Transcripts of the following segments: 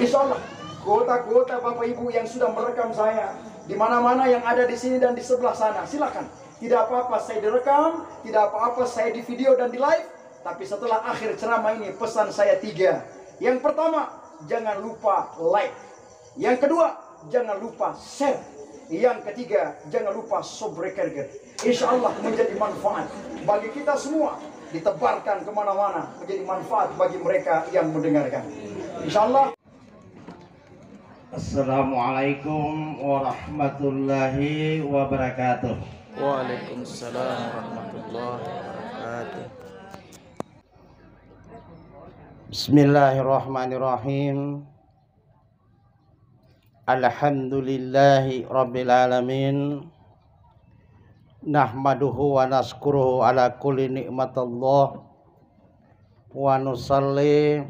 Insya Allah kota-kota Bapak Ibu yang sudah merekam saya di mana-mana yang ada di sini dan di sebelah sana silakan tidak apa-apa saya direkam tidak apa-apa saya di video dan di live tapi setelah akhir ceramah ini pesan saya tiga yang pertama jangan lupa like yang kedua jangan lupa share yang ketiga jangan lupa sobrekerger Insya Allah menjadi manfaat bagi kita semua ditebarkan kemana-mana menjadi manfaat bagi mereka yang mendengarkan Insya Allah Assalamualaikum warahmatullahi wabarakatuh. Waalaikumsalam warahmatullahi wabarakatuh. Bismillahirrahmanirrahim. Alhamdulillahi rabbil alamin. Nahmaduhu wa nashkuruhu ala kulli ni'matillah wa nusalli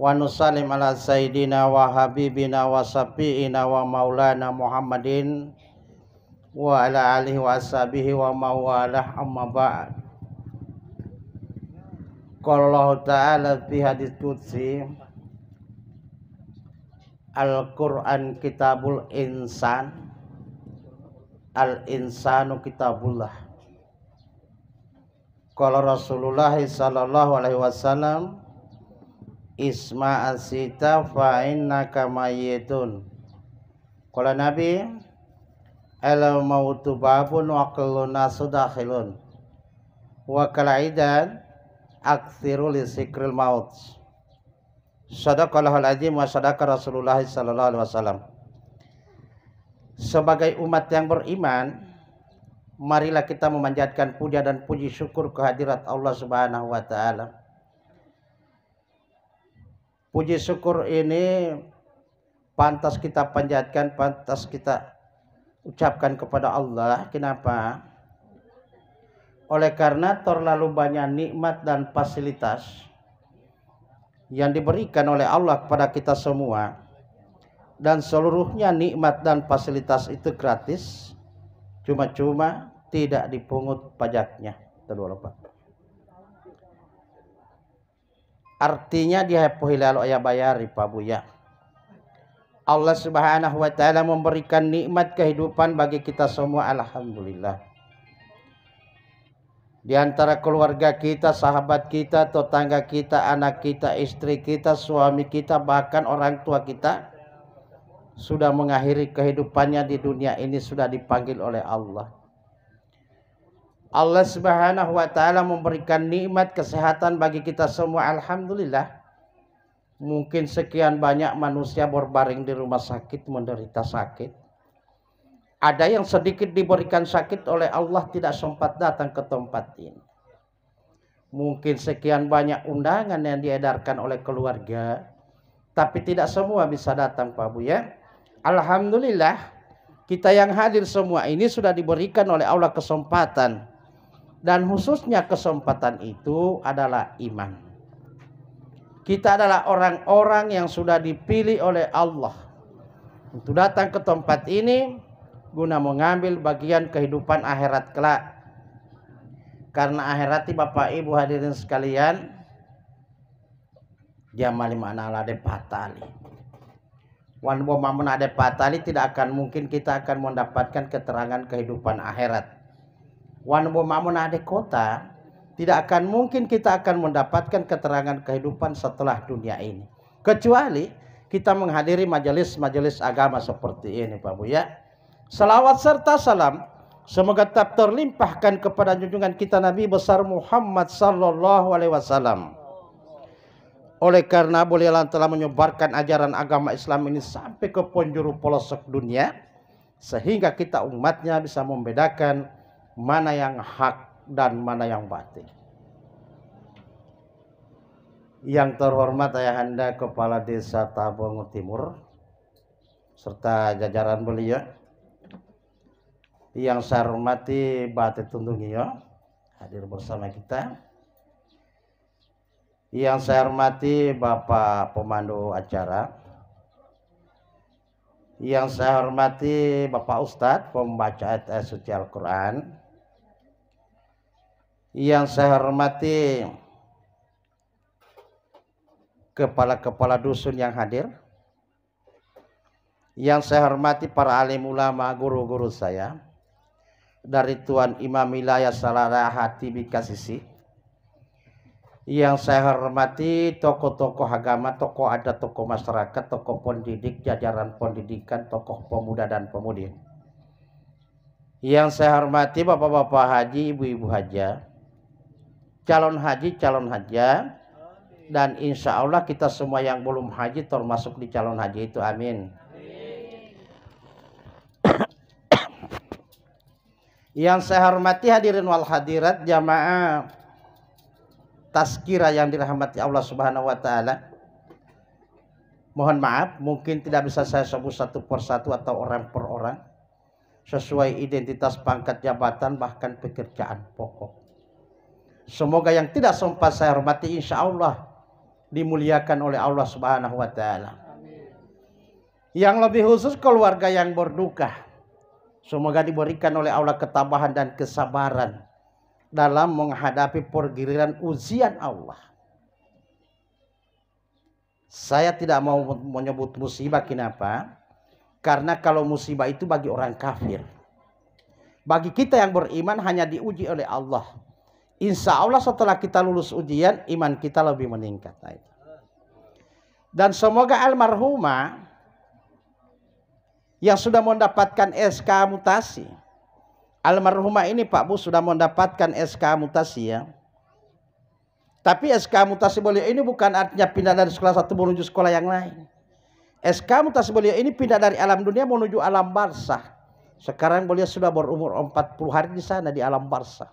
wa nusallim ala sayyidina wa habibina wa safiina wa maulana Muhammadin wa ala alihi wa ashabihi wa mawalah amma ba'd Qala Allah Ta'ala fi hadis qudsi Al-Qur'an kitabul insan Al-insanu kitabullah Qala Rasulullah sallallahu alaihi wasallam isma asita fa innaka mayyitun qala nabi al mautu babun wa kullun nasu dakhilun wa kalaidan aktsiru li sikril maut sadaqallahul azim wa sadaqa rasulullah sallallahu alaihi wasallam sebagai umat yang beriman marilah kita memanjatkan puja dan puji syukur kehadirat Allah Subhanahu wa taala puji syukur ini pantas kita panjatkan, pantas kita ucapkan kepada Allah. Kenapa? Oleh karena terlalu banyak nikmat dan fasilitas yang diberikan oleh Allah kepada kita semua dan seluruhnya nikmat dan fasilitas itu gratis cuma-cuma tidak dipungut pajaknya. Terlalu lupa. Artinya di hapo hilal aya bayari pabuya. Allah Subhanahu wa taala memberikan nikmat kehidupan bagi kita semua alhamdulillah. Di antara keluarga kita, sahabat kita, tetangga kita, anak kita, istri kita, suami kita, bahkan orang tua kita sudah mengakhiri kehidupannya di dunia ini sudah dipanggil oleh Allah. Allah Subhanahu wa taala memberikan nikmat kesehatan bagi kita semua alhamdulillah. Mungkin sekian banyak manusia berbaring di rumah sakit menderita sakit. Ada yang sedikit diberikan sakit oleh Allah tidak sempat datang ke tempat ini. Mungkin sekian banyak undangan yang diedarkan oleh keluarga, tapi tidak semua bisa datang Pak Bu ya. Alhamdulillah kita yang hadir semua ini sudah diberikan oleh Allah kesempatan dan khususnya kesempatan itu adalah iman. Kita adalah orang-orang yang sudah dipilih oleh Allah untuk datang ke tempat ini guna mengambil bagian kehidupan akhirat kelak. Karena akhirat Bapak Ibu hadirin sekalian, dia malima mana de patali. Wan bomamun ada patali tidak akan mungkin kita akan mendapatkan keterangan kehidupan akhirat Wanbo Mamunade kota, tidak akan mungkin kita akan mendapatkan keterangan kehidupan setelah dunia ini. Kecuali kita menghadiri majelis-majelis agama seperti ini Pak Buya. Selawat Salawat serta salam semoga tetap terlimpahkan kepada junjungan kita Nabi besar Muhammad sallallahu alaihi wasallam. Oleh karena beliau telah menyebarkan ajaran agama Islam ini sampai ke penjuru pelosok dunia sehingga kita umatnya bisa membedakan mana yang hak dan mana yang batin, Yang terhormat Ayahanda Kepala Desa Tabung Timur serta jajaran beliau yang saya hormati Bate Tundungio hadir bersama kita yang saya hormati Bapak Pemandu acara yang saya hormati Bapak Ustadz pembaca ayat suci Al-Quran yang saya hormati kepala-kepala dusun yang hadir yang saya hormati para alim ulama guru-guru saya dari Tuan Imam Wilayah Salara Hati Bikasisi yang saya hormati tokoh-tokoh agama, tokoh adat, tokoh masyarakat, tokoh pendidik, jajaran pendidikan, tokoh pemuda dan pemudi. Yang saya hormati bapak-bapak haji, ibu-ibu haji calon haji calon haja dan insya Allah kita semua yang belum haji termasuk di calon haji itu amin, amin. yang saya hormati hadirin wal hadirat jamaah taskira yang dirahmati Allah subhanahu wa ta'ala mohon maaf mungkin tidak bisa saya sebut satu persatu atau orang per orang sesuai identitas pangkat jabatan bahkan pekerjaan pokok Semoga yang tidak sempat saya hormati insya Allah dimuliakan oleh Allah Subhanahu wa taala. Yang lebih khusus keluarga yang berduka. Semoga diberikan oleh Allah ketabahan dan kesabaran dalam menghadapi pergiliran ujian Allah. Saya tidak mau menyebut musibah kenapa? Karena kalau musibah itu bagi orang kafir. Bagi kita yang beriman hanya diuji oleh Allah insya Allah setelah kita lulus ujian iman kita lebih meningkat nah itu. dan semoga almarhumah yang sudah mendapatkan SK mutasi almarhumah ini Pak Bu sudah mendapatkan SK mutasi ya tapi SK mutasi beliau ini bukan artinya pindah dari sekolah satu menuju sekolah yang lain SK mutasi beliau ini pindah dari alam dunia menuju alam barzah sekarang beliau sudah berumur 40 hari di sana di alam barzah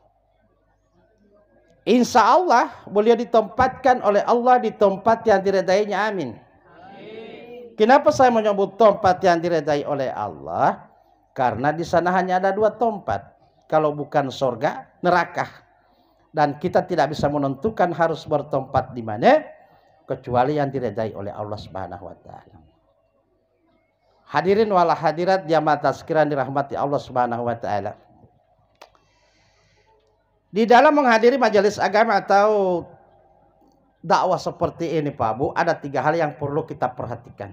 Insya Allah beliau ditempatkan oleh Allah di tempat yang diredainya. Amin. Amin. Kenapa saya menyebut tempat yang diredai oleh Allah? Karena di sana hanya ada dua tempat. Kalau bukan sorga, neraka. Dan kita tidak bisa menentukan harus bertempat di mana. Kecuali yang diredai oleh Allah Subhanahu SWT. Hadirin wala hadirat jamaah tazkiran dirahmati Allah Subhanahu SWT. Di dalam menghadiri majelis agama atau dakwah seperti ini Pak Bu, ada tiga hal yang perlu kita perhatikan.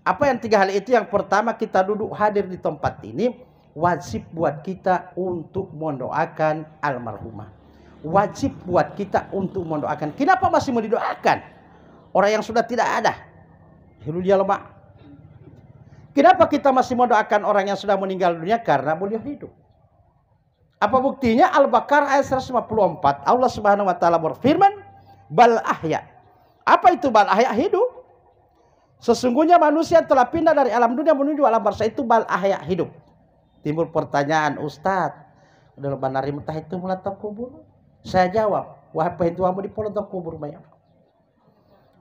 Apa yang tiga hal itu? Yang pertama kita duduk hadir di tempat ini wajib buat kita untuk mendoakan almarhumah. Wajib buat kita untuk mendoakan. Kenapa masih mau didoakan? Orang yang sudah tidak ada. Hidup dia lemah. Kenapa kita masih mendoakan orang yang sudah meninggal dunia? Karena beliau hidup. Apa buktinya? Al-Baqarah ayat 154. Allah Subhanahu wa taala berfirman, "Bal ahya." Apa itu bal ahya? Hidup. Sesungguhnya manusia telah pindah dari alam dunia menuju alam barsa itu bal ahya hidup. Timbul pertanyaan, Ustaz, dalam banari mentah itu melatok kubur? Saya jawab, wahai tuamu di pola kubur banyak.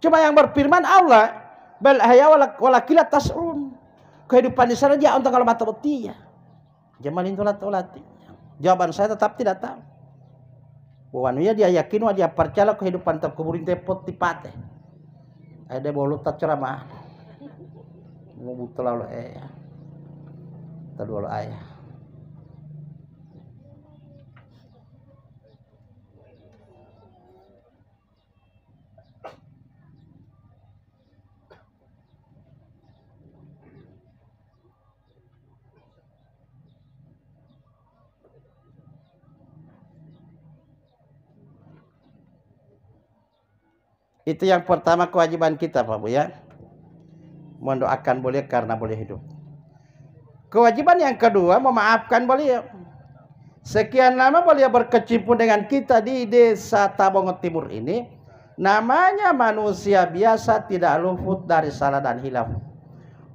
Cuma yang berfirman Allah, bal ahya walakila tasrul Kehidupan di sana dia untuk kalau mata betinya. Jamalin tulat tulati. Jawaban saya tetap tidak tahu. Wawanunya dia yakin wah dia percaya kehidupan tetap kuburin tepot Ada bolu tak ceramah. Mau butuh lalu eh. Tadu ayah. Itu yang pertama kewajiban kita Pak Bu ya. Mendoakan boleh karena boleh hidup. Kewajiban yang kedua memaafkan beliau. Sekian lama beliau berkecimpung dengan kita di desa Tabongo Timur ini. Namanya manusia biasa tidak luput dari salah dan hilaf.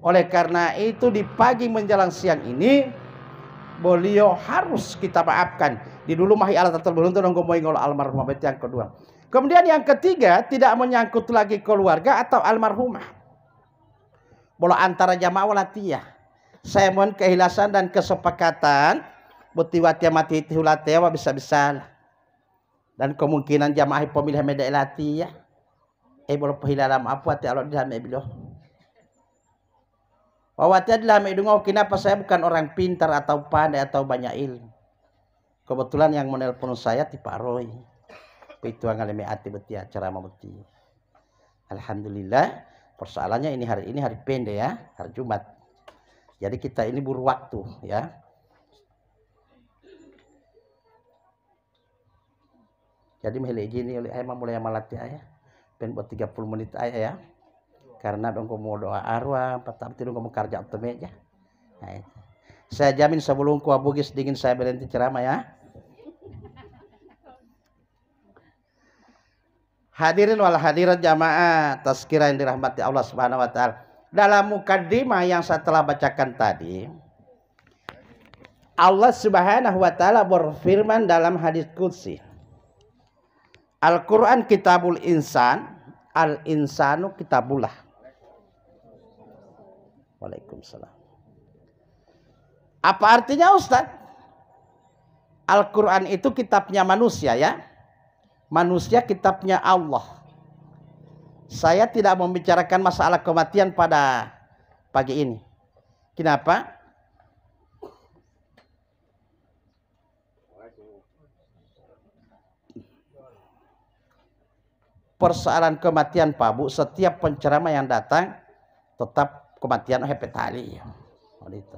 Oleh karena itu di pagi menjelang siang ini beliau harus kita maafkan. Di dulu mahi alat terbelum itu nunggu Almarhumah almarhum yang kedua. Kemudian yang ketiga, tidak menyangkut lagi keluarga atau almarhumah. Bola antara jamaah walatiyah. Saya mohon kehilasan dan kesepakatan. wati mati hulatiyah wa bisa-bisa Dan kemungkinan jamaah pemilihan meda latiyah. Eh bola lama apa ti Allah dilame bilo. di dalam dungo kenapa saya bukan orang pintar atau pandai atau banyak ilmu. Kebetulan yang menelpon saya tipe Roy pituangal me ati beti acara beti. Alhamdulillah persoalannya ini hari ini hari pendek ya, hari Jumat. Jadi kita ini buru waktu ya. Jadi mehele gini oleh ayah mulai malati ayah. Pen buat 30 menit ayah ya. Karena dong mau doa arwah, patah kau mau kerja otomatis ya. saya jamin sebelum bugis dingin saya berhenti ceramah ya. Hadirin wal hadirat jamaah tazkirah yang dirahmati Allah Subhanahu wa taala. Dalam mukadimah yang saya telah bacakan tadi, Allah Subhanahu wa taala berfirman dalam hadis qudsi. Al-Qur'an kitabul insan, al-insanu kitabullah. Waalaikumsalam. Apa artinya Ustaz? Al-Quran itu kitabnya manusia ya manusia kitabnya Allah. Saya tidak membicarakan masalah kematian pada pagi ini. Kenapa? Persoalan kematian Pak Bu, setiap penceramah yang datang tetap kematian hepatali. Oh, gitu.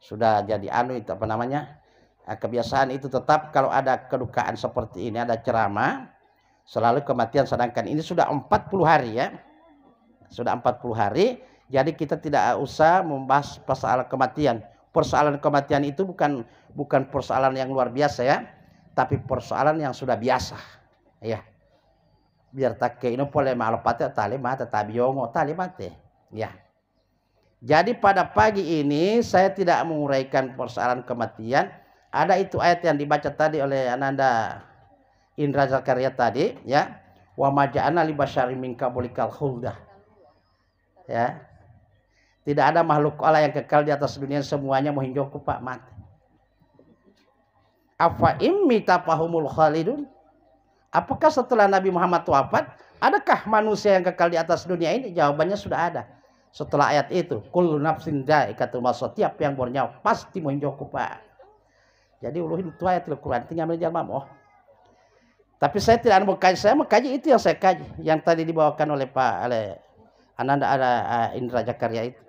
Sudah jadi anu itu apa namanya? Eh, kebiasaan itu tetap kalau ada kedukaan seperti ini ada ceramah selalu kematian sedangkan ini sudah 40 hari ya sudah 40 hari jadi kita tidak usah membahas persoalan kematian persoalan kematian itu bukan bukan persoalan yang luar biasa ya tapi persoalan yang sudah biasa ya biar tak keino pole malopate ya, yongo tabiongo mati. ya jadi pada pagi ini saya tidak menguraikan persoalan kematian ada itu ayat yang dibaca tadi oleh Ananda Indra Zakaria tadi, ya. Wa maja'ana li basyari min qabulikal khuldah. Ya. Tidak ada makhluk Allah yang kekal di atas dunia semuanya joko Pak mati. Afa immi tapahumul khalidun? Apakah setelah Nabi Muhammad wafat, adakah manusia yang kekal di atas dunia ini? Jawabannya sudah ada setelah ayat itu kullu nafsin dha'iqatul maut setiap yang bernyawa pasti joko Pak. Jadi uluhin itu ayat Al-Quran, tinggal belajar mamoh. Tapi saya tidak mau kaji, saya mau kaji itu yang saya kaji, yang tadi dibawakan oleh Pak oleh Ananda ada Indra Jakarya itu.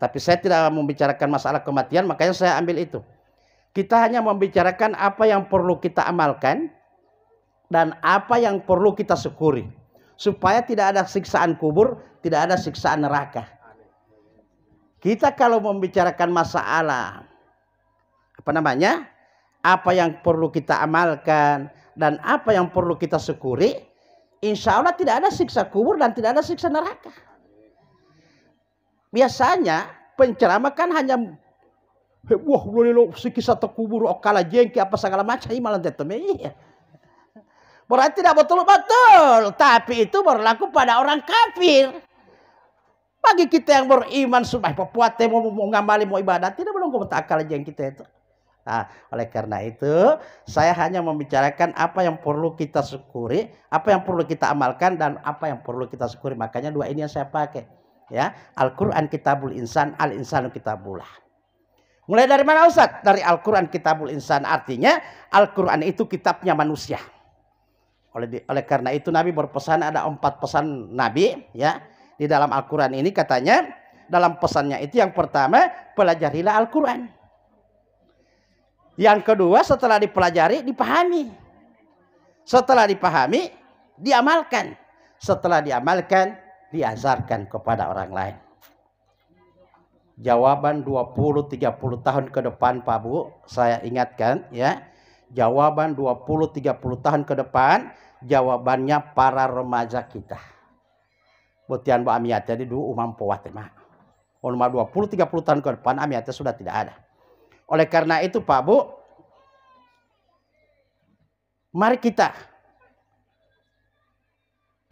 Tapi saya tidak membicarakan masalah kematian, makanya saya ambil itu. Kita hanya membicarakan apa yang perlu kita amalkan dan apa yang perlu kita syukuri. Supaya tidak ada siksaan kubur, tidak ada siksaan neraka. Kita kalau membicarakan masalah apa namanya? Apa yang perlu kita amalkan dan apa yang perlu kita syukuri, insya Allah tidak ada siksa kubur dan tidak ada siksa neraka. Biasanya penceramah kan hanya wah boleh lo siksa kubur okala jengki apa segala macam iya, malah teteme iya. Berarti tidak betul-betul. Tapi itu berlaku pada orang kafir. Bagi kita yang beriman, supaya Papua mau, mau ngambali, mau ibadah. Tidak belum kau akal aja yang kita itu. Nah, oleh karena itu, saya hanya membicarakan apa yang perlu kita syukuri, apa yang perlu kita amalkan, dan apa yang perlu kita syukuri. Makanya dua ini yang saya pakai. Ya, Al-Quran Kitabul Insan, al Insan Kitabullah. Mulai dari mana Ustaz? Dari Al-Quran Kitabul Insan. Artinya, Al-Quran itu kitabnya manusia. Oleh, oleh karena itu Nabi berpesan ada empat pesan Nabi ya di dalam Al-Quran ini katanya dalam pesannya itu yang pertama pelajarilah Al-Quran yang kedua setelah dipelajari dipahami. Setelah dipahami diamalkan. Setelah diamalkan diajarkan kepada orang lain. Jawaban 20 30 tahun ke depan Pak Bu, saya ingatkan ya. Jawaban 20 30 tahun ke depan jawabannya para remaja kita. Butian Bu Amiat jadi dulu umam puat mah. Umur 20 30 tahun ke depan Amiatnya sudah tidak ada. Oleh karena itu Pak Bu, mari kita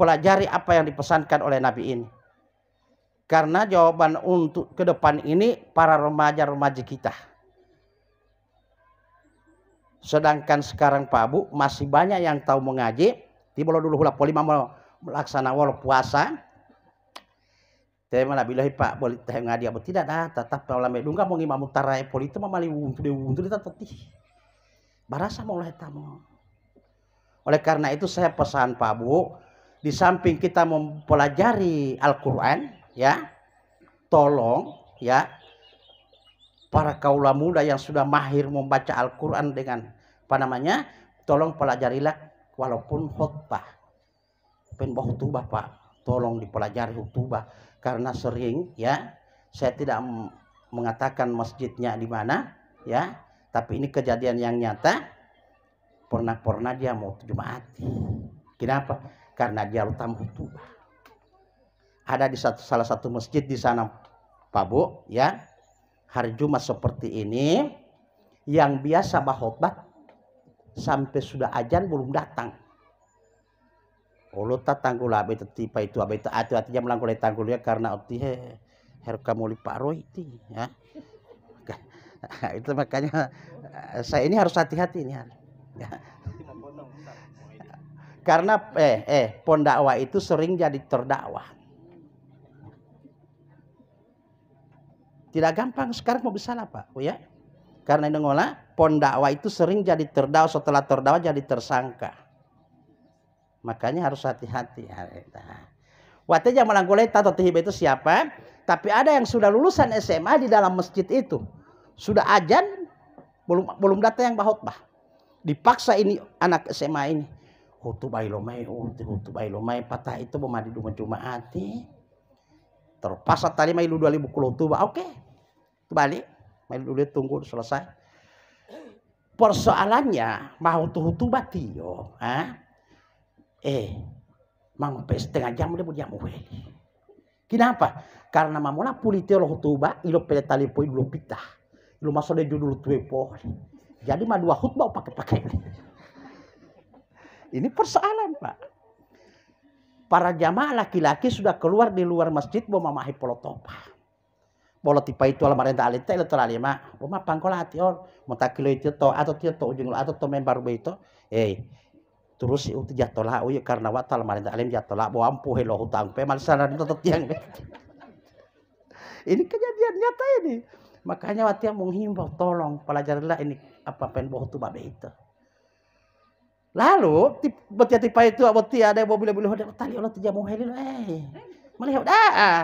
pelajari apa yang dipesankan oleh Nabi ini. Karena jawaban untuk ke depan ini para remaja-remaja kita. Sedangkan sekarang Pak Bu masih banyak yang tahu mengaji. Tiba dulu hula polima melaksanakan puasa te mana bilahi pak boli te ngadi abo tidak dah tatap pa olame dungka mo ngima politik e eh, poli ma mali wuntu de wuntu de tatati barasa mau oleh tamu oleh karena itu saya pesan Pak Bu di samping kita mempelajari Al-Qur'an ya tolong ya para kaula muda yang sudah mahir membaca Al-Qur'an dengan apa namanya tolong pelajarilah walaupun khutbah pen khutbah Pak tolong dipelajari khutbah karena sering ya saya tidak mengatakan masjidnya di mana ya tapi ini kejadian yang nyata pernah-pernah dia mau Jumat kenapa karena dia utama khutbah ada di satu, salah satu masjid di sana Pak Bu ya hari Jumat seperti ini yang biasa bahotbat sampai sudah ajan belum datang Olo tatangkul abe teti pa itu abe atu atu jam langkul tanggul ya karena oti he her kamu lipa roi ti ya. itu makanya eh, saya ini harus hati-hati ini harus. Ya. Karena eh eh pondakwa itu sering jadi terdakwa. Tidak gampang sekarang mau bisa apa, oh, ya. Karena ini ngolah, pondakwa itu sering jadi terdakwa setelah terdakwa jadi tersangka. Makanya harus hati-hati. Ya, Wate yang Goleta atau tihib itu siapa? Tapi ada yang sudah lulusan SMA di dalam masjid itu. Sudah ajan, belum belum datang yang bah Dipaksa ini anak SMA ini. Hutu lomai, hutu, hutu patah itu memadi cuma hati. Terpaksa tadi mailu dua ribu kulutuba, oke. Kembali, Balik, mailu dulu tunggu selesai. Persoalannya, mau tuh hutu batio. Hah? eh mama setengah jam lebo jamu weh. Kenapa? karena mama la loh lo hutuba ilo tali poin dulu pita ilo masole dulu tuwe poli jadi mah dua khutbah pakai pakai ini persoalan pak para jamaah laki-laki sudah keluar di luar masjid mau mama polotopa polo tipe itu ala marenta alita ila tola lima. mah pangkola hati or. Mota kilo itu atau tio to ujung atau to member itu. Eh, terus itu jatuh lah uy karena watal marinda alim lah bawa ampuh helo hutang pe sana tetet tiang ini kejadian nyata ini makanya waktu yang menghimbau tolong pelajarilah ini apa pen boh tuh babi itu lalu beti tipa itu beti ada bo bila bila ada tali Allah tidak mau eh melihat dah ah,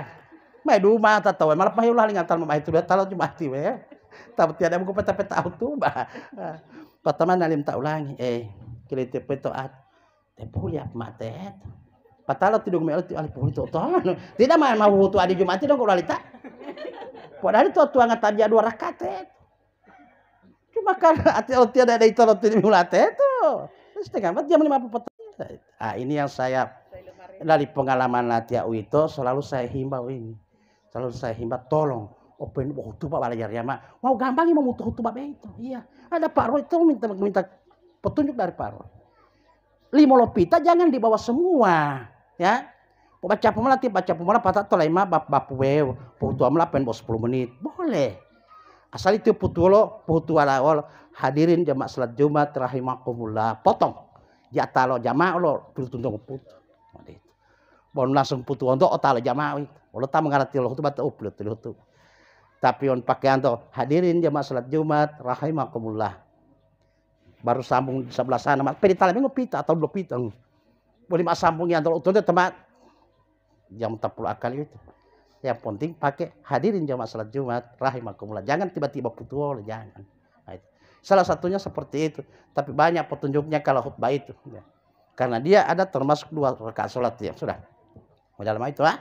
mai duma tatawa malah pahilah ngantar talma itu dia talau cuma mati ya, tapi tiada buku peta tahu tuh bah ah. pertama nalim tak ulangi eh kilite petoat tempo liap matet patalo tidung melo ti ali pulito ton tidak main mau tu adi jumat dong kalau lita padahal tu tu angat tadi dua rakatet cuma karena ati ati ada ada itu roti mulate itu setengah empat jam lima petang ah ini yang saya dari pengalaman Latia Uito selalu saya himbau ini selalu saya himbau tolong open waktu pak Balajar ya mak mau gampang mau butuh waktu bapak itu iya ada Pak Roy itu minta minta petunjuk dari Paru. Limolopita jangan dibawa semua, ya. Baca tiap baca pemula, patah tolema bab bab wew, putu pen bos sepuluh menit, boleh. Asal itu putulo, putuala ol hadirin jamaah salat Jumat rahimakumullah. Potong. Jatalo ya, jamaah lo tuntung putu. Bon langsung putu untuk oh, otalo jamaah. tak mengarah mengarati lo batu, upload, uplut itu. Tapi on pakaian to hadirin jamaah salat Jumat rahimakumullah baru sambung di sebelah sana mak peritalan minggu pita atau dua pita boleh mak sambung yang terlalu tuh tempat yang tak perlu akal itu yang penting pakai hadirin jamaah salat jumat rahimakumullah jangan tiba-tiba putus oleh jangan nah, salah satunya seperti itu tapi banyak petunjuknya kalau khutbah itu ya. karena dia ada termasuk dua rakaat salat yang sudah dalam itu ah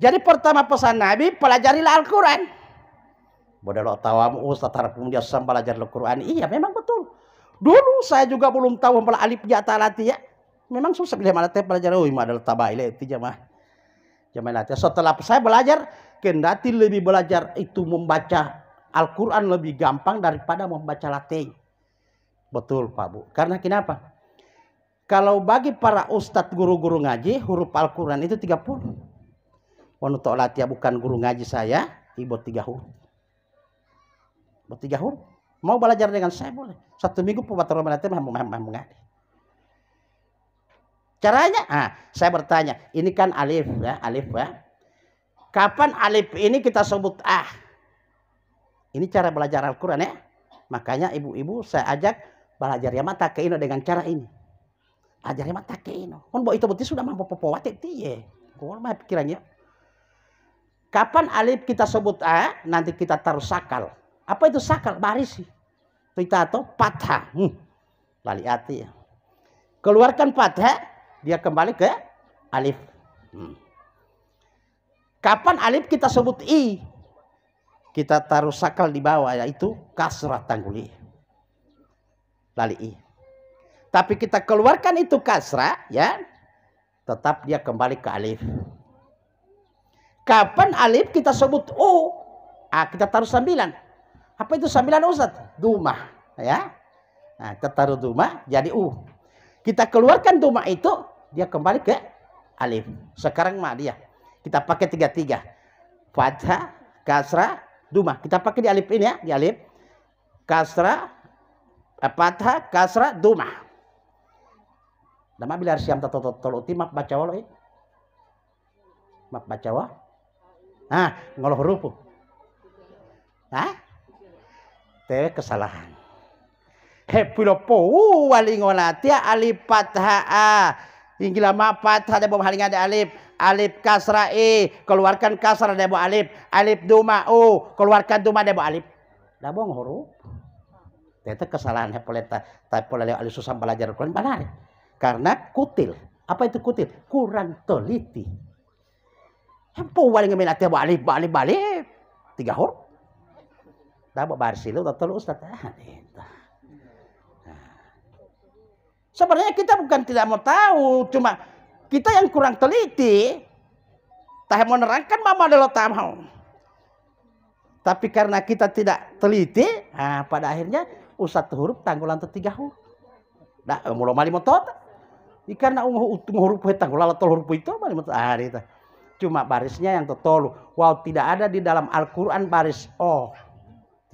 jadi pertama pesan Nabi pelajari Al-Quran. Bodoh lo tawamu ustaz tarapun dia sambal belajar Al-Quran. Iya memang betul. Dulu saya juga belum tahu pala alif ya talati ya. Memang susah bila malah pelajaran. Oh, ada tabaile itu jemaah. Jemaah Setelah saya belajar, kendati lebih belajar itu membaca Al-Quran lebih gampang daripada membaca latih. Betul Pak Bu. Karena kenapa? Kalau bagi para ustadz guru-guru ngaji, huruf Al-Quran itu 30. Wanutok ya, bukan guru ngaji saya, ibu tiga huruf. Ibu tiga huruf. Mau belajar dengan saya boleh. Satu minggu pembuat Ramadan itu mengadi. Caranya, ah, saya bertanya, ini kan alif ya, alif ya. Kapan alif ini kita sebut ah? Ini cara belajar Al-Quran ya. Makanya ibu-ibu saya ajak belajar ya mata keino dengan cara ini. Ajar ya mata keino. Kon itu beti sudah mampu popowati tiye. Kon mah pikirannya. Kapan alif kita sebut a, nanti kita taruh sakal. Apa itu sakal? Baris. Kita tahu patah. Hmm. Lali hati. Ya. Keluarkan patah, dia kembali ke alif. Hmm. Kapan alif kita sebut i? Kita taruh sakal di bawah yaitu kasrah tangguli. Lali i. Tapi kita keluarkan itu kasrah ya. Tetap dia kembali ke alif. Kapan alif kita sebut u? Ah, kita taruh sembilan apa itu sambilan Ustaz? duma Ya. Nah, kita taruh duma jadi U. Kita keluarkan duma itu, dia kembali ke alif. Sekarang mah dia. Kita pakai tiga-tiga. Fathah, kasra duma Kita pakai di alif ini ya, di alif. kasra eh, fathah, kasra duma nama bila siam tato toluti map baca waloi. Eh. Map baca wa. Ah, ngoloh rupu. Hah? te kesalahan. Hepilopo uh, walingonatia alif patha a. Ah. Ingila fathah debo halingan alif. Alif kasra e, keluarkan kasra debo alif. Alif duma u, uh, keluarkan duma debo alif. Dabo huruf. Itu kesalahan hepoleta tapi alif susah belajar Quran banar Karena kutil. Apa itu kutil? Kurang teliti. Hempo walingan alif alif alif alif. Tiga huruf. Tabo barsilo tatlo ustaz ah, gitu. ah. Sebenarnya kita bukan tidak mau tahu, cuma kita yang kurang teliti. mau menerangkan mama adalah tahu. Tapi karena kita tidak teliti, nah, pada akhirnya usat nah, eh, um um huruf tanggulan tiga huruf. Nah, mulai mali motot. Karena utung huruf tanggulan atau huruf itu mali motot. Cuma barisnya yang tertolu. Wow, tidak ada di dalam Al-Quran baris Oh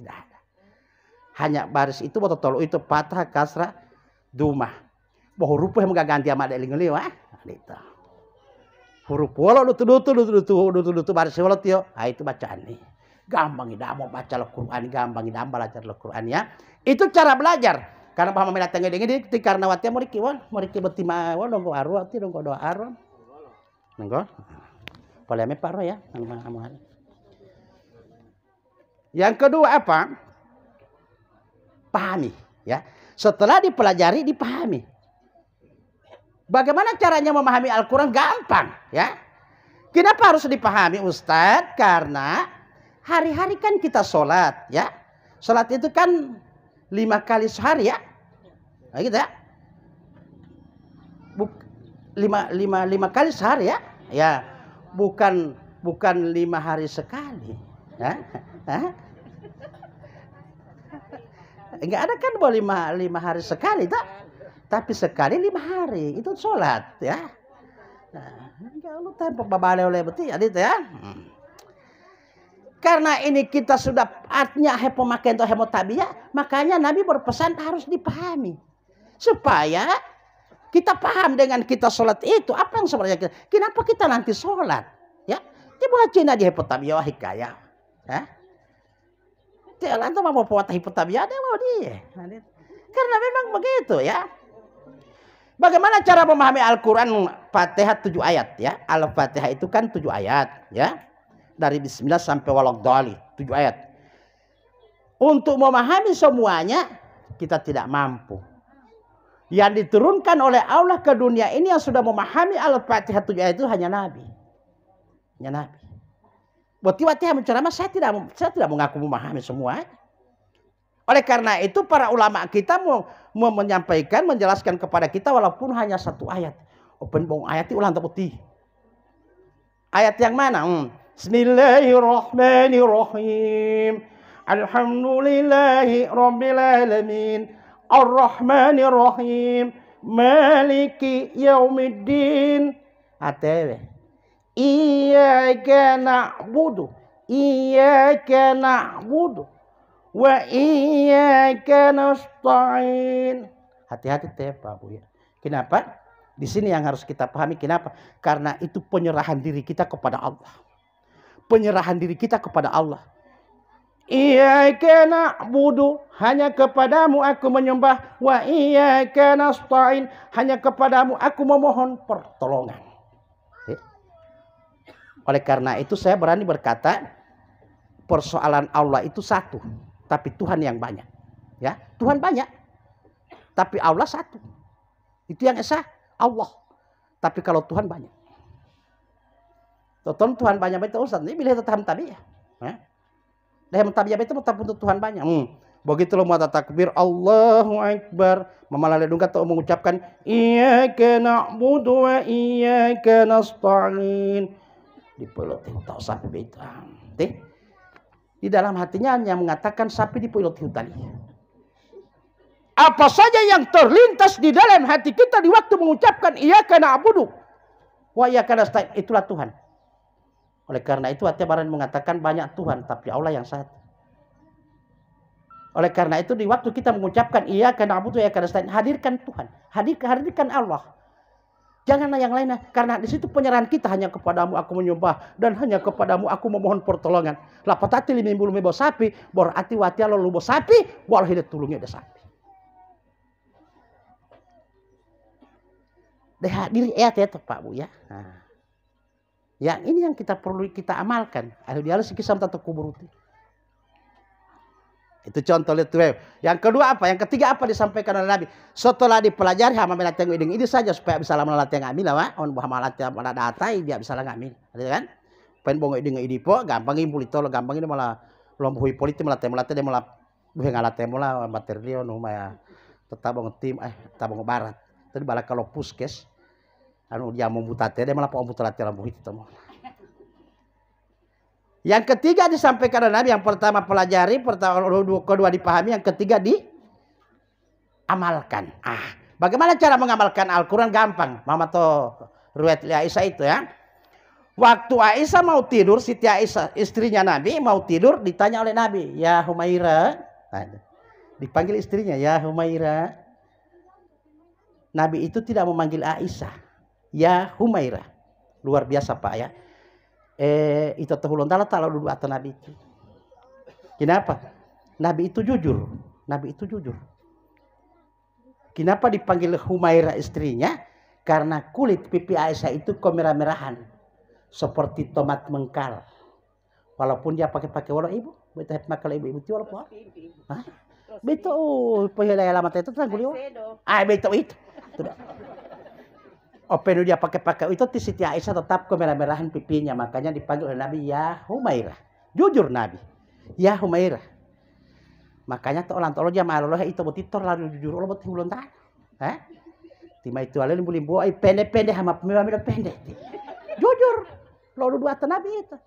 tidak ada. Hanya baris itu waktu tolu itu patah kasrah duma. Bahwa rupa yang ganti sama ada lingu liwa. Nah, itu. Huruf wala lutu lutu lutu lutu lutu lutu baris wala tio. Ah itu bacaan nih. Gampang tidak mau baca lo Quran, gampang tidak mau belajar lo Quran ya. Itu cara belajar. Karena paham mela tengah dengan dia karena watia muriki wal muriki betima wal nongko aru ati nongko doa aru nongko. Boleh me ya, nongko amu yang kedua apa? Pahami, ya. Setelah dipelajari dipahami. Bagaimana caranya memahami Al-Qur'an? Gampang, ya. Kenapa harus dipahami Ustadz? Karena hari-hari kan kita sholat, ya. Sholat itu kan lima kali sehari ya. Nah, gitu ya. Buk, lima, lima, lima kali sehari ya. Ya, bukan bukan lima hari sekali. Ya. Hah? Enggak ada kan boleh lima, lima hari sekali tak? Tapi sekali lima hari itu sholat ya. Nah, enggak lu tempok babale oleh beti ya, adit ya. Hmm. Karena ini kita sudah artinya he pemakaian atau hemotabia, makanya Nabi berpesan harus dipahami. Supaya kita paham dengan kita sholat itu apa yang sebenarnya kita. Kenapa kita nanti sholat? Ya, tiba bukan Cina di hepotabia hikayah. Ya. Tiala antum buat pewatah hipotami ya, ada mau nah, dia. Karena memang begitu ya. Bagaimana cara memahami Al-Quran Fatihah tujuh ayat ya. Al-Fatihah itu kan tujuh ayat ya. Dari Bismillah sampai Walak Dali tujuh ayat. Untuk memahami semuanya kita tidak mampu. Yang diturunkan oleh Allah ke dunia ini yang sudah memahami Al-Fatihah tujuh ayat itu hanya Nabi. Hanya Nabi. Buat Wati-wati menceramah saya tidak saya tidak mengaku memahami semua. Eh. Oleh karena itu para ulama kita mau, mau menyampaikan, menjelaskan kepada kita walaupun hanya satu ayat. Open bong ayat itu ulang putih. Ayat yang mana? Hmm. Bismillahirrahmanirrahim. Alhamdulillahi rabbil alamin. Ar-Rahmanirrahim. Maliki yaumiddin. ateh na'budu Iyaka na'budu Wa iyaka nasta'in hati-hati teh Pak Bu ya kenapa di sini yang harus kita pahami kenapa karena itu penyerahan diri kita kepada Allah penyerahan diri kita kepada Allah Iyaka e na'budu hanya kepadamu aku menyembah wa iyaka e nasta'in hanya kepadamu aku memohon pertolongan oleh karena itu saya berani berkata persoalan Allah itu satu, tapi Tuhan yang banyak. Ya, Tuhan banyak. Tapi Allah satu. Itu yang esa Allah. Tapi kalau Tuhan banyak. Tonton Tuhan banyak itu urusan Ini bila tetap tadi ya. Lehem tabiah itu tetap untuk Tuhan banyak. Hmm. Begitu lo mata takbir Allahu Akbar. Mamalah ledung atau mengucapkan iya Iyaka na'budu iya iyaka nasta'in dipelotin tahu sapi betang. teh di dalam hatinya hanya mengatakan sapi di dipelot hutan apa saja yang terlintas di dalam hati kita di waktu mengucapkan iya karena abudu Wah iya karena itulah Tuhan oleh karena itu hati baran mengatakan banyak Tuhan tapi Allah yang satu oleh karena itu di waktu kita mengucapkan iya karena abudu iya karena hadirkan Tuhan hadirkan Allah Janganlah yang lainnya. Karena di situ penyerahan kita hanya kepadamu aku menyembah. Dan hanya kepadamu aku memohon pertolongan. hati lima bulu mebo sapi. Borati watia lolu bo sapi. Walau hidat tulungnya ada sapi. Deha diri ayat ya, ya Pak Bu ya. Nah. Yang ini yang kita perlu kita amalkan. di dialog kisah tata kuburuti. Itu contoh lihat tuh. Yang kedua apa? Yang ketiga apa disampaikan oleh Nabi? Setelah dipelajari hamba melatih tengok ini saja supaya bisa lama latihan ngamil lah, on buah melatih malah data dia bisa lama ngamil, ada gitu kan? Pen bongo ini idi po, gampang ini polito, gampang ini malah lombuhi politik malah melatih latihan malah ngalat ngalatih mula material nu ya. tetap bongok tim eh tetap bongok barat. Tadi balak kalau puskes, anu dia mau teh, dia malah buta latihan lombuhi itu yang ketiga disampaikan oleh Nabi, yang pertama pelajari, pertama oh, kedua dipahami, yang ketiga diamalkan. Ah, bagaimana cara mengamalkan Al-Qur'an gampang. Mama to Lia Aisyah itu ya. Waktu Aisyah mau tidur, Siti Aisyah istrinya Nabi mau tidur ditanya oleh Nabi, "Ya Humaira." Dipanggil istrinya, "Ya Humaira." Nabi itu tidak memanggil Aisyah, "Ya Humaira." Luar biasa, Pak ya eh, itu tahulun Allah lalu dulu atau nabi itu. Kenapa? Nabi itu jujur. Nabi itu jujur. Kenapa dipanggil Humaira istrinya? Karena kulit pipi Aisyah itu kemerah-merahan. Seperti tomat mengkal. Walaupun dia pakai-pakai walau ibu. betah makan ibu ibu ti walau betul Hah? Beto, oh, alamat itu tanggul yo. Ah, betul itu. Openu dia pakai-pakai itu di Siti Aisyah tetap kemerah-merahan pipinya. Makanya dipanggil oleh Nabi ya Humairah. Jujur Nabi. Ya Humairah. Makanya to orang tolong jama Allah itu botitor lalu jujur Allah betul belum tahu Eh? Tima itu alin bulim buah pendek-pendek sama pemimpinan pendek. Jujur. Lalu dua Nabi itu.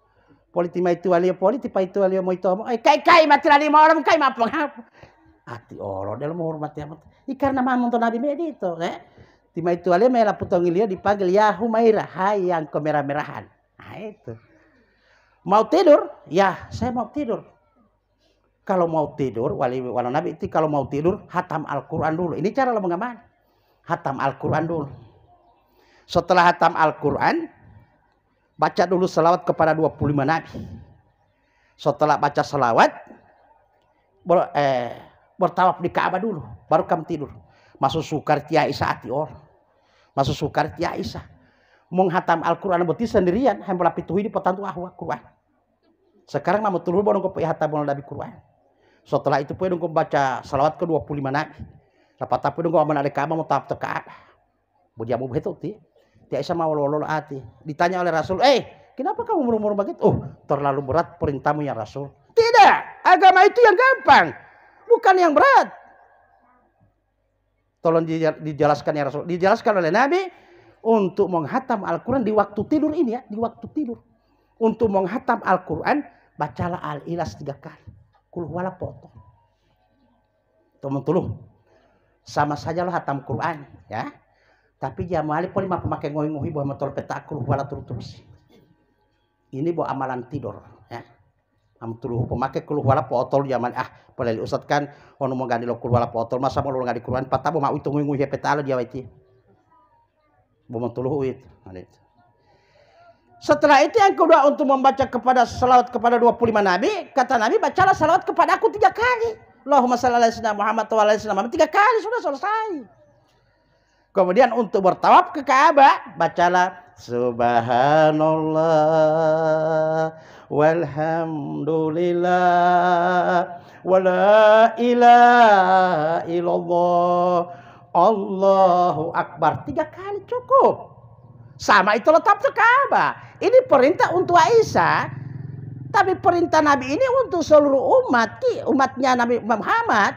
Politima itu alia politima itu alia mau itu eh kai kai mati lalu mau orang kai apa? hati orang dalam hormat ya. Ikan nama nonton Nabi Medi itu, eh? Tima itu alia mela putong ilia dipanggil ya Humaira, hai yang kemerah-merahan. Nah itu. Mau tidur? Ya, saya mau tidur. Kalau mau tidur, wali wali nabi itu kalau mau tidur hatam Al-Qur'an dulu. Ini cara lo mengaman. Hatam Al-Qur'an dulu. Setelah hatam Al-Qur'an, baca dulu selawat kepada 25 nabi. Setelah baca selawat, ber, eh, bertawaf di Ka'bah dulu, baru kamu tidur. Masuk sukar tiai saati orang. Oh. Masuk sukar ya Isa Mung hatam Al-Qur'an beuti sendirian hampura pituhi di potantu ahwa Qur'an. Sekarang turun turun bodong ke hatam nabi Qur'an. Setelah itu pun dong baca salawat ke dua puluh lima nabi. Dapat tapi dong aman ada kama mau tap teka. Mau jamu ah, betul ti. Ti mau lolol hati Ditanya oleh Rasul, "Eh, kenapa kamu murmur begitu?" "Oh, terlalu berat perintahmu ya Rasul." Tidak, agama itu yang gampang, bukan yang berat. Tolong dijelaskan ya Rasul. Dijelaskan oleh Nabi untuk menghatam Al-Quran di waktu tidur ini ya. Di waktu tidur. Untuk menghatam Al-Quran, bacalah Al-Ilas tiga kali. Kulhuala potong. Tolong tolong. Sama saja lo hatam Quran ya. Tapi jamaah pun lima pemakai ngohi-ngohi bahwa motor petak kulhuala terus. Ini buat amalan tidur amtuluhu pemake kul wala potol zaman ah pelali ustad kan ono mau gani lokul wala potol masa mau ngadi wala patah mau itu tunggu ya petalo dia wati mau tuluhu it nah, gitu. setelah itu yang kedua untuk membaca kepada salawat kepada 25 nabi kata nabi bacalah salawat kepada aku tiga kali Allahumma salli sudah Muhammad wa alaihi Muhammad tiga kali sudah selesai kemudian untuk bertawaf ke Ka'bah bacalah subhanallah walhamdulillah wala ilaha illallah Allahu Akbar tiga kali cukup sama itu letak Ka'bah ini perintah untuk Aisyah tapi perintah Nabi ini untuk seluruh umat, umatnya Nabi Muhammad.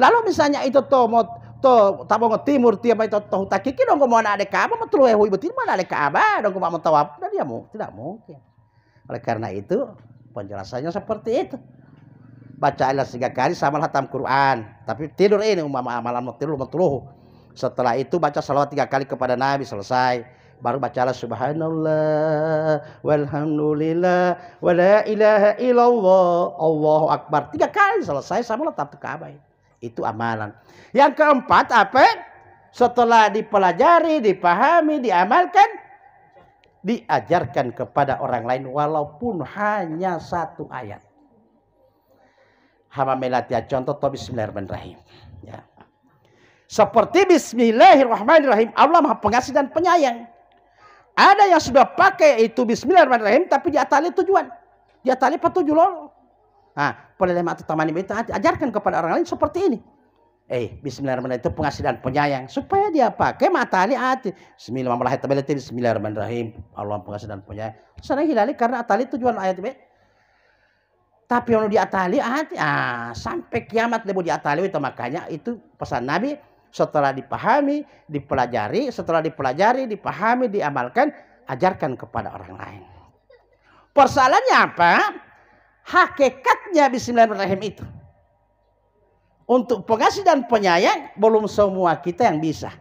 Lalu misalnya itu tomot to tabong timur tiap itu tahu takiki dong kemana ada Ka'bah, mau betul mana timur ada Ka'bah, dong kemana mau tawaf, dia mau tidak mungkin. Oleh karena itu, penjelasannya seperti itu. Baca ilah tiga kali sama hatam Quran. Tapi tidur ini umama amalan tidur matuluh. Setelah itu baca salawat tiga kali kepada Nabi selesai. Baru bacalah subhanallah walhamdulillah wala ilaha illallah Allahu akbar. Tiga kali selesai sama letak Ka'bah. Itu amalan. Yang keempat apa? Setelah dipelajari, dipahami, diamalkan, diajarkan kepada orang lain walaupun hanya satu ayat. Hama melatih ya, contoh to bismillahirrahmanirrahim. Ya. Seperti bismillahirrahmanirrahim Allah Maha Pengasih dan Penyayang. Ada yang sudah pakai itu bismillahirrahmanirrahim tapi dia tali tujuan. Dia tali petunjuk lolo. Nah, penelima atau itu ajarkan kepada orang lain seperti ini eh bismillahirrahmanirrahim itu pengasih dan penyayang supaya dia pakai mata ali hati bismillahirrahmanirrahim bismillahirrahmanirrahim Allah pengasih dan penyayang sana hilali karena atali tujuan ayat B. tapi kalau di atali hati ah sampai kiamat dia di atali itu makanya itu pesan Nabi setelah dipahami, dipelajari, setelah dipelajari, dipahami, diamalkan, ajarkan kepada orang lain. Persalahannya apa? Hakikatnya bismillahirrahmanirrahim itu. Untuk pengasih dan penyayang belum semua kita yang bisa.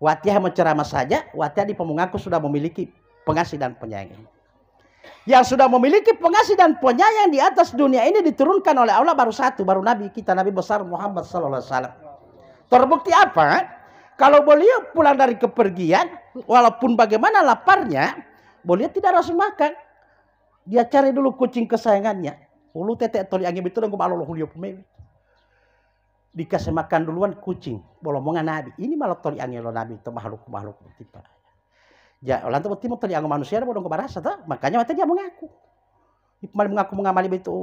Watiah menceramah saja, Watiah di pemungaku sudah memiliki pengasih dan penyayang. Yang sudah memiliki pengasih dan penyayang di atas dunia ini diturunkan oleh Allah baru satu, baru Nabi kita, Nabi besar Muhammad Sallallahu Alaihi Wasallam. Terbukti apa? Kalau beliau pulang dari kepergian, walaupun bagaimana laparnya, beliau tidak harus makan. Dia cari dulu kucing kesayangannya. Ulu tetek toli angin itu dong Allah huliop mewi dikasih makan duluan kucing bolomongan nabi ini malah angin lo nabi itu makhluk makhluk tipe ya orang tuh tipe toli angin manusia bodong kebarasa tuh makanya mata dia mengaku malah mengaku mengamali itu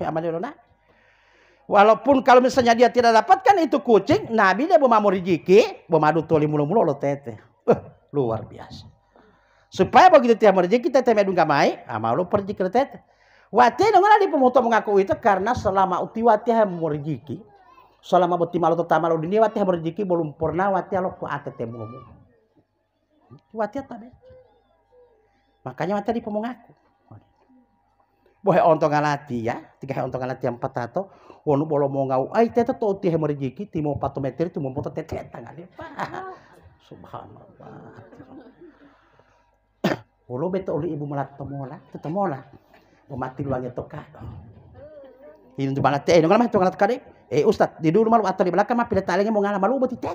ya amali nabi Walaupun kalau misalnya dia tidak dapatkan itu kucing, Nabi dia bemamu rezeki, madu tuli mulu-mulu lo tete. Eh, luar biasa. Supaya begitu tiap rezeki kita medu nggak mai, ama ah, lo pergi ke tete. Wati lah di pemutu mengaku itu karena selama utiwati mau rezeki, Solama beti malu to malu dini wati habar jiki belum pernah wati alo ku ate temu Wati atabe. Makanya wati di pemung aku. boleh ontong alati ya, tiga ontong alati yang patah to, wonu bolo mau ngau, ay tete to uti habar jiki timo patu meter timo moto tete tangan ya. Subhanallah. Wolo beto oli ibu malat temola, tetemola. mati luangnya toka. Ini tuh malat teh, eh, ini kan masih tukang kadek. Eh ustaz, di dulu malu atau di belakang mah pilih talenya mau ngalah malu buat tete.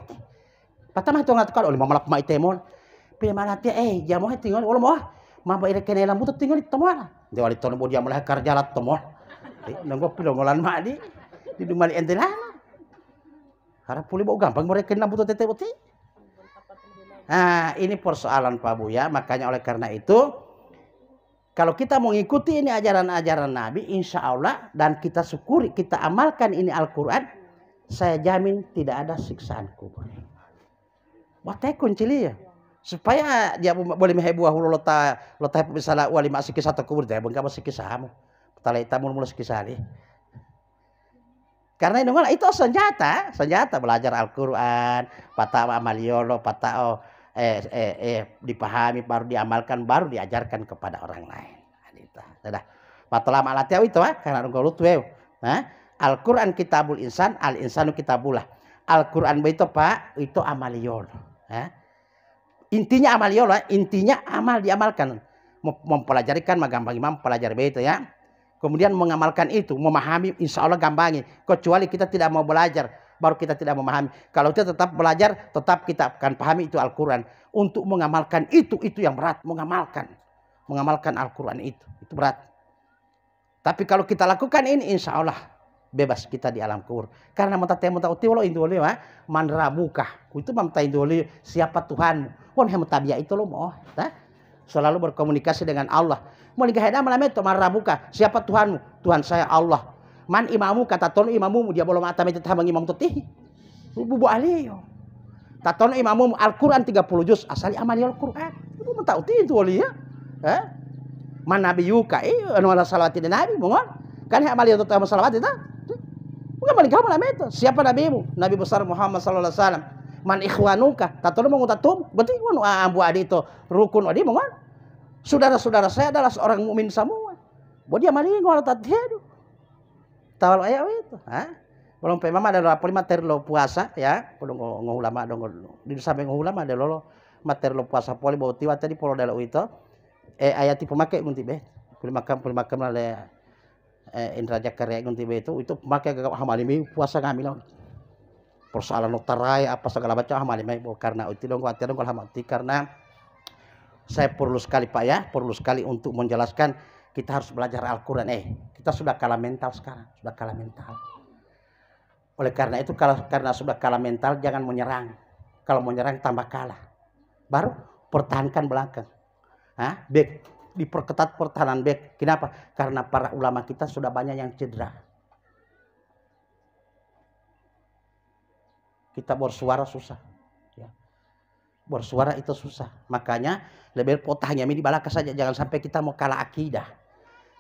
Pertama itu ngatuk kalau lima malam mai temon, Pilih mana dia eh mau hati ngon ulam mau Mama ira kene lambu tinggal di temol. Dia wali tolong dia mulai kerja lah temol. Eh, nunggu pilih ngolan mak di di ente lah. Harap pulih bau gampang mereka kene lambu tete boti. Nah, ini persoalan Pak Bu ya. Makanya oleh karena itu kalau kita mengikuti ini ajaran-ajaran Nabi, insya Allah dan kita syukuri, kita amalkan ini Al-Quran, saya jamin tidak ada siksaan kubur. Watai kunci ya. Supaya dia boleh menghebuah hulu lota lota misalnya wali masih kisah atau kubur, dia bengkak masih kamu. Talai hitam mulai kisah nih. Karena itu malah itu senjata, senjata belajar Al-Quran, patah amaliolo, patah oh, eh, eh, eh, dipahami baru diamalkan baru diajarkan kepada orang lain. Hadita. Nah, gitu. Sudah. Matalam alatiau itu ah karena engkau lutwe. Eh. Nah, Al-Qur'an kitabul insan, al-insanu kitabullah. Al-Qur'an itu Pak, itu amalion. Nah. Ya. Intinya amalion, eh. intinya amal diamalkan. Mempelajari kan gampang imam pelajari itu ya. Kemudian mengamalkan itu, memahami insya Allah gampangin. Kecuali kita tidak mau belajar baru kita tidak memahami. Kalau kita tetap belajar, tetap kita akan pahami itu Al-Quran. Untuk mengamalkan itu, itu yang berat. Mengamalkan. Mengamalkan Al-Quran itu. Itu berat. Tapi kalau kita lakukan ini, insya Allah bebas kita di alam kubur. Karena mata mata uti walau tiwolo indole man rabuka. Itu mamta indole siapa Tuhanmu. Won hemutabia itu lo mau. Selalu berkomunikasi dengan Allah. Mau nikah malam itu man rabuka. Siapa Tuhanmu? Tuhan saya Allah man imamu kata ton imamu dia bolong mata metet habang imam tutih bubu aliyo tatono imamu Al-Qur'an 30 juz asali amali Al-Qur'an ibu mentau ti itu wali ya eh man nabiyuka eh anu ala salawati nabi mongon kan amali tu tamu salawat itu Bukan paling kamu nama itu. Siapa mu? Nabi besar Muhammad sallallahu alaihi wasallam. Man ikhwanuka. Tatono ta tatum. Berarti wanu ah, ambu adi itu rukun adi mongon. Saudara-saudara saya adalah seorang mukmin semua. Bodi amali mali ngolot tadi aduh tawal we itu ha belum pe mama ada lapo materi lo puasa ya belum ngoh ulama dong di samping sampai ulama ada lo materi lo puasa poli bau tiwa tadi polo dalo itu eh ayat tipe make ngunti be poli makan poli makan lah eh indra ya ngunti be itu itu make gak hamali puasa ngami lo persoalan notarai apa segala macam hamali me karena itu dong kuatir dong kalau hamati karena saya perlu sekali pak ya perlu sekali untuk menjelaskan kita harus belajar Al-Quran. Eh, kita sudah kalah mental sekarang, sudah kalah mental. Oleh karena itu, kalau karena sudah kalah mental, jangan menyerang. Kalau menyerang tambah kalah. Baru pertahankan belakang. Hah? Back. Diperketat pertahanan back. Kenapa? Karena para ulama kita sudah banyak yang cedera. Kita bersuara susah. Ya. Bersuara itu susah. Makanya lebih potahnya ini balas saja. Jangan sampai kita mau kalah akidah.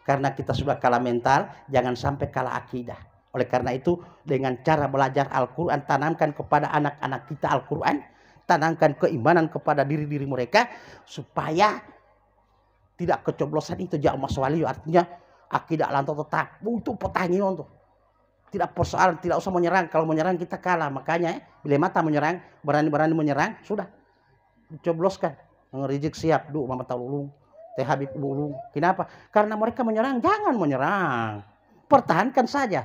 Karena kita sudah kalah mental, jangan sampai kalah akidah. Oleh karena itu, dengan cara belajar Al-Quran, tanamkan kepada anak-anak kita Al-Quran, tanamkan keimanan kepada diri-diri mereka, supaya tidak kecoblosan itu jauh mas wali, artinya akidah lantau tetap. Itu petani untuk tidak persoalan, tidak usah menyerang. Kalau menyerang kita kalah. Makanya bila mata menyerang, berani-berani menyerang, sudah. Dicobloskan. Rizik siap, duh mama tahu lulung. Teh Habib dulu. Kenapa? Karena mereka menyerang, jangan menyerang. Pertahankan saja.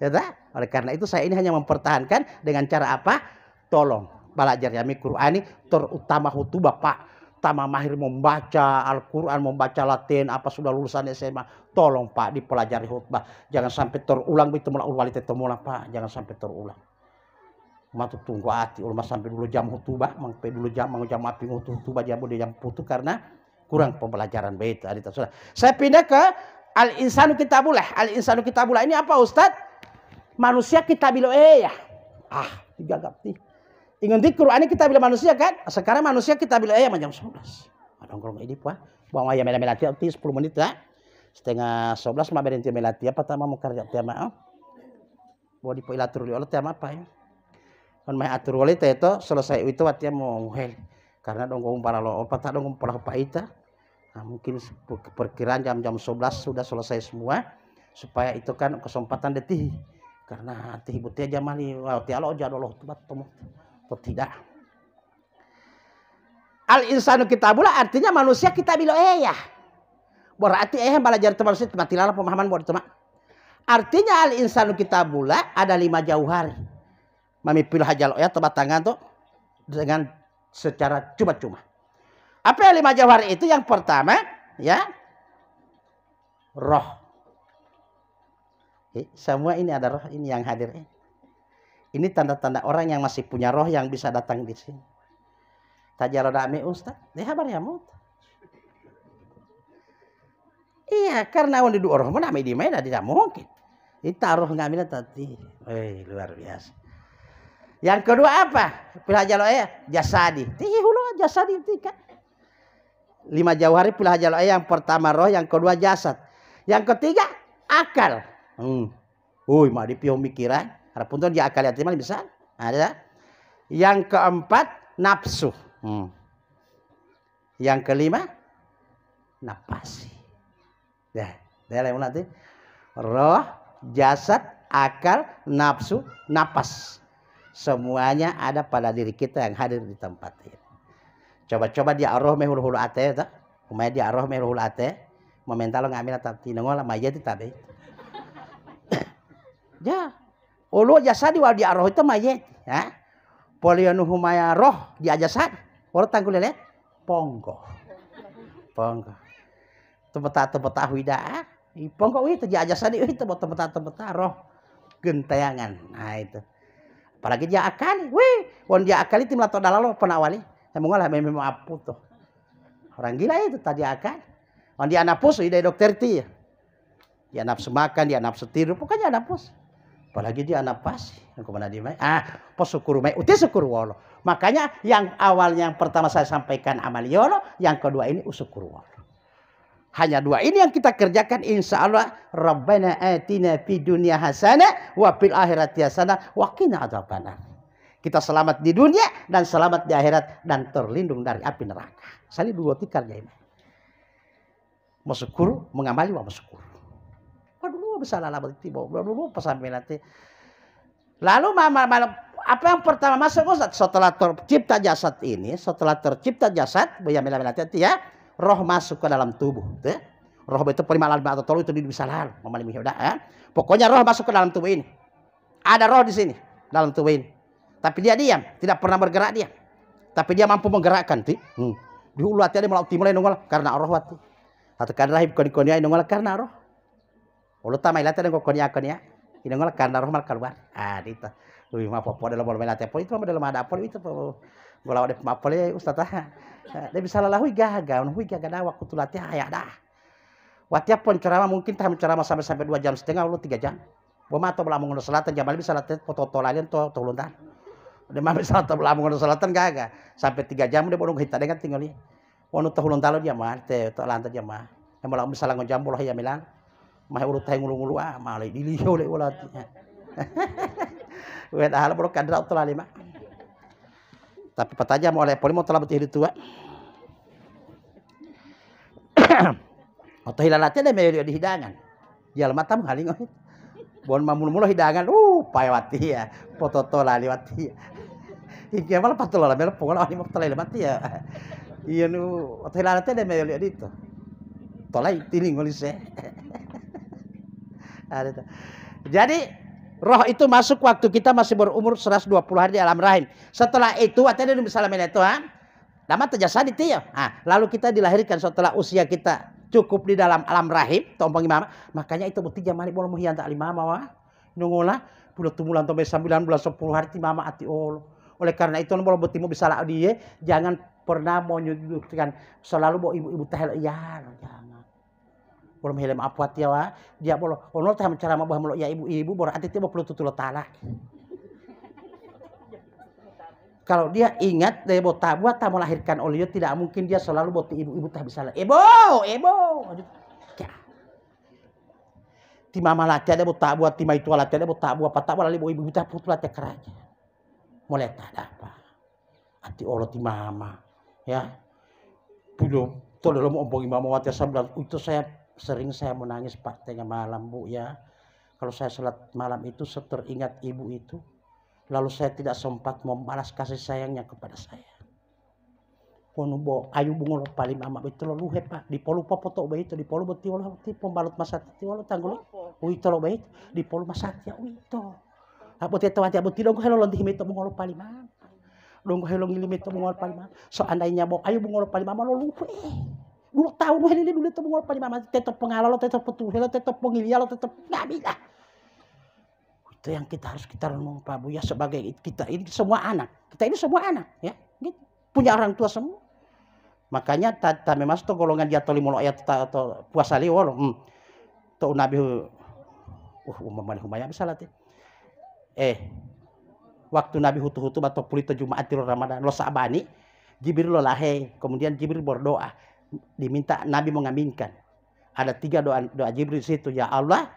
Ya tak? Oleh karena itu saya ini hanya mempertahankan dengan cara apa? Tolong belajar ya Ini terutama hutu Bapak. tama mahir membaca Al-Quran, membaca Latin, apa sudah lulusan SMA. Tolong Pak dipelajari khutbah. Jangan sampai terulang itu mulai wali temulah Pak. Jangan sampai terulang. Matu tunggu hati ulama sampai dulu jam khutbah, sampai dulu jam mau jam api khutbah jam dia jam putu karena kurang pembelajaran beta tadi sudah. Saya pindah ke al insanu kitabullah. Al insanu kitabullah ini apa Ustaz? Manusia kita eh ya. Ah, tiga nih Ingat di Quran kita bilang manusia kan? Sekarang manusia kita bilang ya eh, macam Ada Adong ini pak, bang ayam melati melati 10 menit lah. Ya. Setengah 11 mah berhenti melati apa tama mau kerja tiap mah. Oh. Mau di ilatur di oleh tiap apa ya? Kan mah atur oleh itu selesai itu artinya mau hel. Karena dong para lo opat dong dong para apa ita. Nah, mungkin perkiraan jam-jam 11 sudah selesai semua supaya itu kan kesempatan detik karena tih butia jamani wa Allah jadoloh tubat atau tidak. Al insanu kitabullah artinya manusia kita bilo ya. Berarti eh belajar teman manusia tempat tilala pemahaman buat teman. Artinya al insanu kitabullah ada lima hari Mami pilih hajal ya tempat tangan tuh dengan secara cuma-cuma apa lima jawhar itu? Yang pertama, ya, roh. Eh, semua ini ada roh ini yang hadir. Eh. Ini tanda-tanda orang yang masih punya roh yang bisa datang di sini. Tajarodami Ustaz, dia habar ya mut. Iya, karena orang duduk orang mana di mana tidak mungkin. Ditaruh ngambil tadi. Wih, eh, luar biasa. Yang kedua apa? Pelajar lo ya, jasadi. Tihi jasadi tika. Lima jawari pula hajar yang pertama roh, yang kedua jasad. Yang ketiga akal. Hmm. Uy, mah dipio mikiran. Harapun tuh dia akal ya terima bisa. Ada. Yang keempat nafsu. Hmm. Yang kelima napasi. Ya, dia lain nanti. Roh, jasad, akal, nafsu, nafas Semuanya ada pada diri kita yang hadir di tempat ini. Coba-coba dia aroh mehul hulu ate ta. Umay dia aroh mehul hulu ate. lo ngamina tap tinongo la mayeti tabe. ja. Ya, ulu jasa di dia arroh itu mayet, ha? nu humaya roh dia jasad. Wala tangkul lelet pongko. Pongko. Tempat tempat huida. Ipongko itu dia jasadi itu tempat tempat roh gentayangan. Nah itu. Apalagi dia akali, Wih, wan dia akali tim lato dalalo penawali mengalah memang apa tuh. Orang gila ya itu tadi akan. kalau dia napus dia dokter ti. Dia nafsu makan, dia nafsu tidur, pokoknya napus. Apalagi dia anak Yang kemana dia main? Ah, pos syukur main. Uti syukur wolo. Makanya yang awal yang pertama saya sampaikan amal yolo. yang kedua ini usukur wolo. Hanya dua ini yang kita kerjakan insya Allah. Rabbana atina fi dunia hasana wa fil akhirat hasana wa kita selamat di dunia dan selamat di akhirat dan terlindung dari api neraka. Sali dua tikar ya ini. Masukur mengamali wa masukuru. Waduh, bisa lah berarti bawa dulu pesan nanti. Lalu malam apa yang pertama masuk Ustaz? Setelah tercipta jasad ini, setelah tercipta jasad, ya ya, roh masuk ke dalam tubuh. Gitu ya. Roh itu perimalan atau tolu itu bisa lalu. Ya. Pokoknya roh masuk ke dalam tubuh ini. Ada roh di sini, dalam tubuh ini. Tapi dia diam, tidak pernah bergerak dia. Tapi dia mampu menggerakkan ti. Hmm. Di ulu hati dia melau mulai nunggal karena roh waktu. Atau karena rahib koni koni nunggal karena roh. Ulu tamai lata nunggal koni konia Ini nunggal karena roh mal keluar. Ah dita. lebih maaf apa dalam bola melati poli itu dalam ada apa itu gue lawan dia apa ya ustaz ah. Ah, Dia bisa lalu hui gaga, hui gaga dah waktu tu latih ayah ya, dah. Waktu pun ceramah mungkin tahu ceramah sampai sampai dua jam setengah, ulu tiga jam. Bawa atau belum ngono selatan, jamal bisa latih foto-foto lain toh tulun Udah mampir salat lamun salatan kagak. Sampai tiga jam dia bodoh kita dengan tinggal dia. Wanu tahulun talo dia mah, teh tak lantai dia mah. Yang malah misalnya ngejam bola ya milan. Mah urut teh ngulu-ngulu ah, malah dilihat oleh ulat. Wet ahal bodoh kadra utul lima. Tapi petajam oleh poli mau telah betih tua. tuh hilalatnya deh melihat di hidangan. lemah tamu halingoh. Bon mamul mulu hidangan uh payawati ya pototola liwati. Ya. Hingga malah patola mela pokola ani maptala mati ya. Iya nu hotelana tede me lihat itu. Tolai tiling olise. Ada Jadi roh itu masuk waktu kita masih berumur 120 hari di alam rahim. Setelah itu atene misalnya itu ha. Lama terjasa di tiap. Ya? Ah, lalu kita dilahirkan setelah usia kita cukup di dalam alam rahim tompong imam, makanya itu bukti jamani boleh muhian tak lima puluh nungola bulan tumulan tombe sembilan belas sepuluh hari mama ati allah, oleh karena itu bukti mau bisa lah dia jangan pernah mau nyudutkan selalu bawa ibu-ibu tahel ya jangan belum helm apa tiawa dia boleh oh, ono tah mencara mabah melok ya ibu-ibu ati tiba perlu tutulah talak kalau dia ingat dari bota buat tak melahirkan oleh tidak mungkin dia selalu boti ibu-ibu tak bisa lah. ebo. ibu. Di mama latih ada bota buat tima itu latih ada bota buat patah buat ibu ibu tak putu latih kerajaan. Mulai tak ada apa. Ati orang di mama ya. Belum. Tuh dalam ompong imam wati saya itu saya sering saya menangis pak tengah malam bu ya. Kalau saya sholat malam itu seteringat ibu itu lalu saya tidak sempat membalas kasih sayangnya kepada saya. Konubo ayu bungul paling amat itu lo luhe pak di polu popoto bayi itu di polu beti olah ti pembalut masa ti olah tanggul ui itu lo bayi di polu masa ya ui itu apa ti tahu tiap beti dong hello lonti himi itu bungul paling amat dong hello ngilimi itu bungul paling amat so andainya bo ayu bungul paling amat lo luhe dulu tahun lo ini dulu itu bungul paling amat tetap pengalah lo tetap petuh lo tetap pengilia lo tetap nggak bisa itu yang kita harus kita renung Pak Bu ya sebagai kita ini semua anak. Kita ini semua anak ya. Gitu. Punya orang tua semua. Makanya tata memang itu golongan dia toli mulo ayat atau puasa liwol. Hmm. Tuh nabi uh umam misalnya. salat. Eh waktu Nabi hutu-hutu atau pulita Jumat di Ramadan lo sabani Jibril lo lahe kemudian Jibril berdoa diminta Nabi mengaminkan ada tiga doa doa Jibril situ ya Allah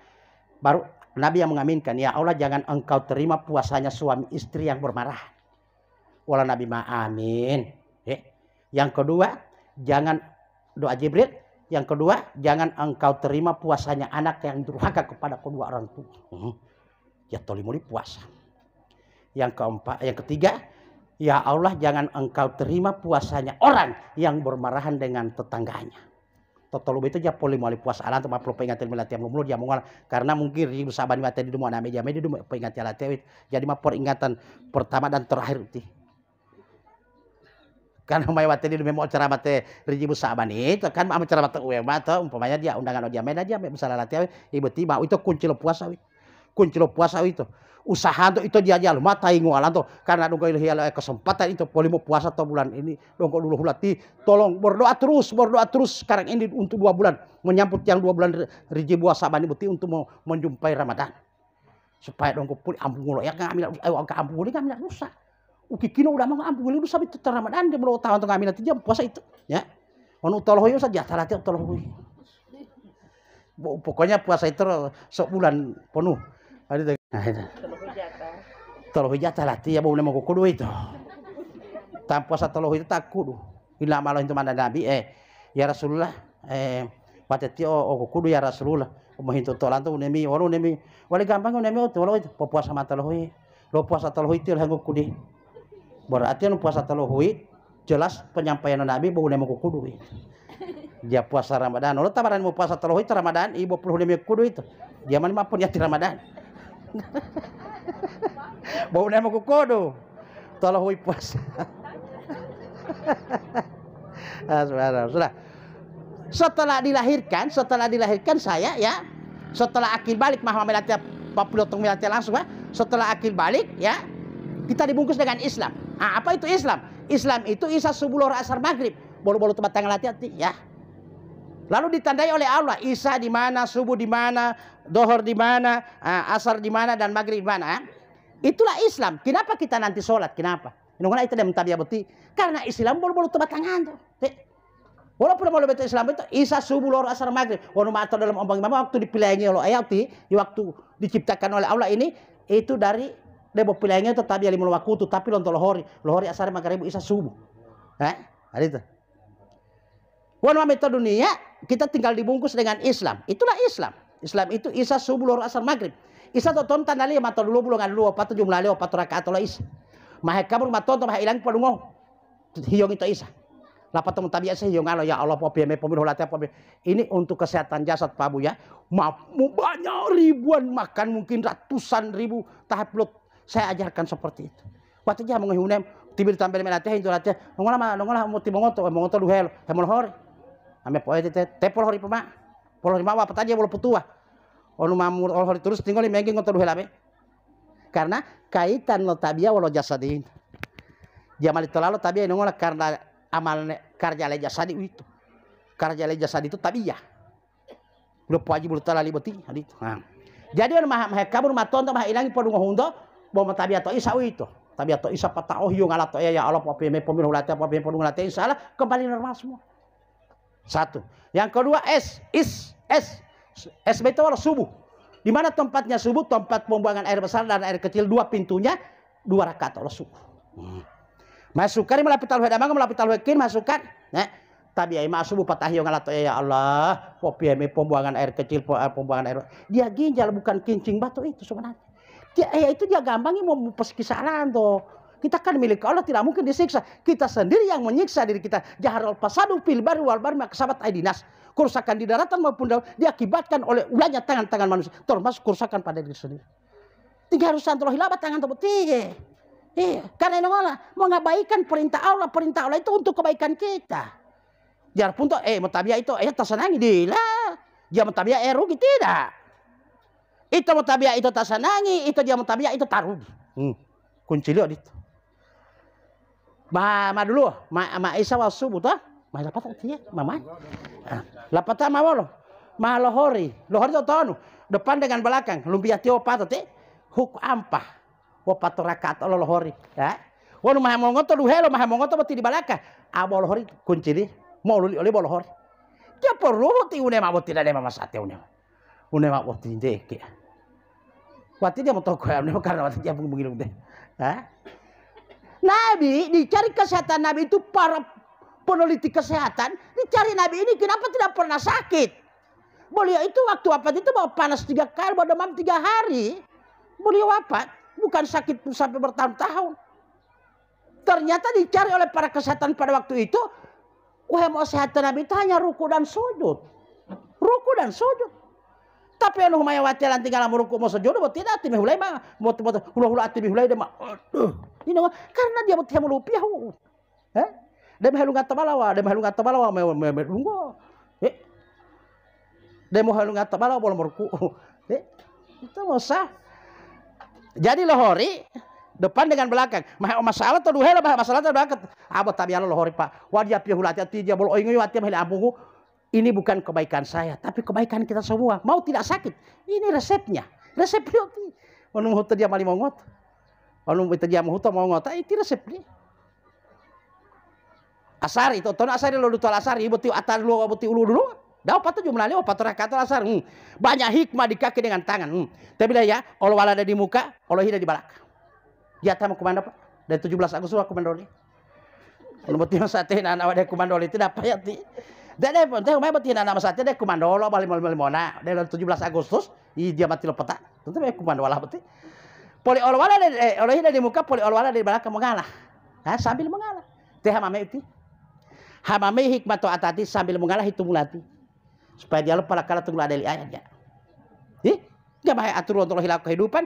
baru Nabi yang mengaminkan, ya Allah jangan engkau terima puasanya suami istri yang bermarah. Wala Nabi ma amin. Eh. Yang kedua, jangan doa Jibril. Yang kedua, jangan engkau terima puasanya anak yang durhaka kepada kedua orang tua. Hmm. Ya tolimuli puasa. Yang keempat, yang ketiga, ya Allah jangan engkau terima puasanya orang yang bermarahan dengan tetangganya totol itu ya poli mali puas tu tempat perlu pengatil melatih lumur dia mungal karena mungkin di saban mata di nama meja jame di dumo nah, pengatil latih jadi mah ingatan pertama dan terakhir ti karena mai wate di dumo acara mate riji saban itu kan acara mate uwe mate umpamanya dia undangan ojame dia me misalnya latih ibu tiba itu kunci lo puasa awit kunci lo puasa itu usaha itu itu dia jalan mata ingualan tuh karena dong kau kesempatan itu polimo puasa tuh bulan ini dongko dulu hulati tolong berdoa terus berdoa terus sekarang ini untuk dua bulan menyambut yang dua bulan rezeki puasa bani buti untuk mau menjumpai ramadan supaya dongko kau pulih ampun lo ya kan ambil eh, ayo ke ampun kan rusak uki kino udah mau ampun lo sampai itu ramadan dia belum tahu untuk minat nanti jam puasa itu ya mau tolong yo saja tarati tolong pokoknya puasa itu eh, sebulan penuh Ahorita. jata los hijata la tía bolemo kukudu itu. Tan puasa todos itu tak kudu. Ila malah itu mana Nabi eh ya Rasulullah eh pateti o, o kukudu ya Rasulullah. Umah itu tolan tu nemi waru nemi. Wale gampang nemi o tolo itu puasa mata lohi. Lo puasa tolos itu lah kudi. Berarti no puasa tolos jelas penyampaian Nabi boleh nemi kukudu itu dia puasa Ramadan. Lo tabaran mau puasa terawih itu Ramadan, ibu perlu demi kudu itu. Dia mana pun ya di Ramadan bawa na ke kukodo. Tola hoy pas. Sudah. Setelah dilahirkan, setelah dilahirkan saya ya, setelah akil balik mah Pak tahun milatnya langsung ya, setelah akil balik ya, kita dibungkus dengan Islam. Ah, apa itu Islam? Islam itu Isa subuh asar maghrib. Bolu-bolu tempat tangan latihan hati ya. Lalu ditandai oleh Allah, Isa di mana, subuh di mana, dohor di mana, eh, asar di mana dan maghrib di mana. Eh? Itulah Islam. Kenapa kita nanti sholat? Kenapa? Nunggulah itu yang dia bukti. Karena Islam bolu-bolu tebakangan tuh. Walaupun mau betul Islam itu Isa subuh lor asar maghrib. Wanu atau dalam ombang mama waktu dipilihnya oleh ayat di waktu diciptakan oleh Allah ini itu dari boleh pilihnya tetapi ya lima waktu tapi lontol hori lohori asar maghrib Isa subuh. Eh, Ada itu. Wa dunia, kita tinggal dibungkus dengan Islam. Itulah Islam. Islam itu isa subuh luar asar maghrib. Isa tu tonton ali mata dulu bulungan dulu apa tu jumlah leo patu rakaat lo isa. Ma kabur ma tonton hilang ilang ngoh. Hiyong itu isa. Lapa temen tabi saya hiyong alo ya Allah popi me pomi holate popi. Ini untuk kesehatan jasad Pak Bu ya. Mau banyak ribuan makan mungkin ratusan ribu tahap lut. Saya ajarkan seperti itu. Waktu dia menghuni tibil tampil melatih itu latih. Nongolah ma nongolah mau tibongoto, mongoto duhel, hemol hori ame poe te te polo hori pema polo hori mawa petaje polo putua onu oh, mamur olo oh, hori turus tinggal mengi ngotor duhela be karena kaitan lo tabia wolo diin. jamal itu lalu tabia nongol karna amal kerja le di itu kerja le di itu tabia udah paji bulu tala hadi itu. nah. jadi orang maha maha kabur maton maha ilangi polo ngohundo bahwa tabia to isa itu tabia to isa patah ohiung yung alat to ya Allah papi me pemilu latih papi pemilu latih insyaallah kembali normal semua satu. Yang kedua S, is, S. s betul subuh. Di mana tempatnya subuh? Tempat pembuangan air besar dan air kecil. Dua pintunya, dua rakaat Allah subuh. masuk hmm. Masukkan melapit talwih damang, melapit talwih kin, masukkan. Nah, tapi ai masuk patah yang ngalato eh, ya Allah kopi ame pembuangan air kecil eh, pembuangan air dia ginjal bukan kincing batu itu sebenarnya eh, ya itu dia gampangnya mau peski kisaran tuh kita kan milik Allah, tidak mungkin disiksa. Kita sendiri yang menyiksa diri kita. Jaharul pasadu fil baru wal barri maksabat aidinas. Kerusakan di daratan maupun daun diakibatkan oleh ulahnya tangan-tangan manusia. Termasuk kerusakan pada diri sendiri. Tiga harus santulohi labat tangan tepuk. Tiga. Iya, karena ini malah mengabaikan perintah Allah, perintah Allah itu untuk kebaikan kita. pun tuh, eh mutabiah itu, eh tersenangi dila. Dia mutabiah, eh rugi tidak. Itu mutabiah itu tersenangi, itu dia mutabiah itu taruh. Hmm. Kunci lihat itu ma ma dulu ma ma isa wa subuh tuh ah. ma lapata tiya mama lapata ma ah. walo ma lohori lohori tuh tonu depan dengan belakang lumpia tio pata te huk ampah wa patorakat lo lohori ya Wanu maha mongoto lu helo maha mongoto beti di belakang, abo ah, lohori kunci di mau luli oleh hori dia perlu ti une ma boti dale ma sate une une ma boti ndeke wati dia mau toko ya une karena wati dia bung bung deh ha Nabi dicari kesehatan Nabi itu para peneliti kesehatan dicari Nabi ini kenapa tidak pernah sakit? Beliau itu waktu apa itu mau panas tiga kali, mau demam tiga hari. Beliau apa? bukan sakit sampai bertahun-tahun. Ternyata dicari oleh para kesehatan pada waktu itu, wah mau sehat Nabi itu hanya ruku dan sujud. Ruku dan sujud. Tapi yang humaya nanti lanti mau ruku mau sujud, tidak, tidak mulai mah, mau tiba hulai hulai atimi hulai mah, aduh. Ninawa karena dia tiap melupi hau. Eh? Dia mahalungan tabalawa, dia mahalungan tabalawa memelunggo. Eh? Dia mahalungan tabalawa bola merku. Eh? Itu masa. Jadi lohori depan dengan belakang. Mah masalah tuh duhela mah masalah tuh belakang. tapi tabialo lohori pak. Wajah pihulati hati dia bolo ingu hati abu hu. Ini bukan kebaikan saya, tapi kebaikan kita semua. Mau tidak sakit. Ini resepnya. Resep prioti. Menunggu dia mali mongot. Kalau kita itajia mahuta mau ngota itu resep ni. Asari to tona asari lo dutu asari ibu tiu atar dulu, ibu ulu dulu. Dah patu jumlah ni patu rakatul asar. Hmm. Banyak hikmah di kaki dengan tangan. Hmm. Tapi dah ya, Allah wala ada di muka, Allah hidup di balak. Ya tamu kumanda Pak. Dari 17 Agustus aku mandoli. Lu betul sate anak awak dia kumandoli itu dapat ya ti. Dan dia pun tahu mai betina nama sate dia lo balik balik mana. Dari 17 Agustus, dia mati lepetak. Tentu mai lah betul olwala de eh, orehina di muka olwala di belakang mengalah. Nah, sambil mengalah. Teh hamame itu. Hamame hikmat to atati sambil mengalah itu mulati. Supaya dia lupa kala tunggu ada ayatnya. Ih, enggak bahaya atur untuk hilak kehidupan.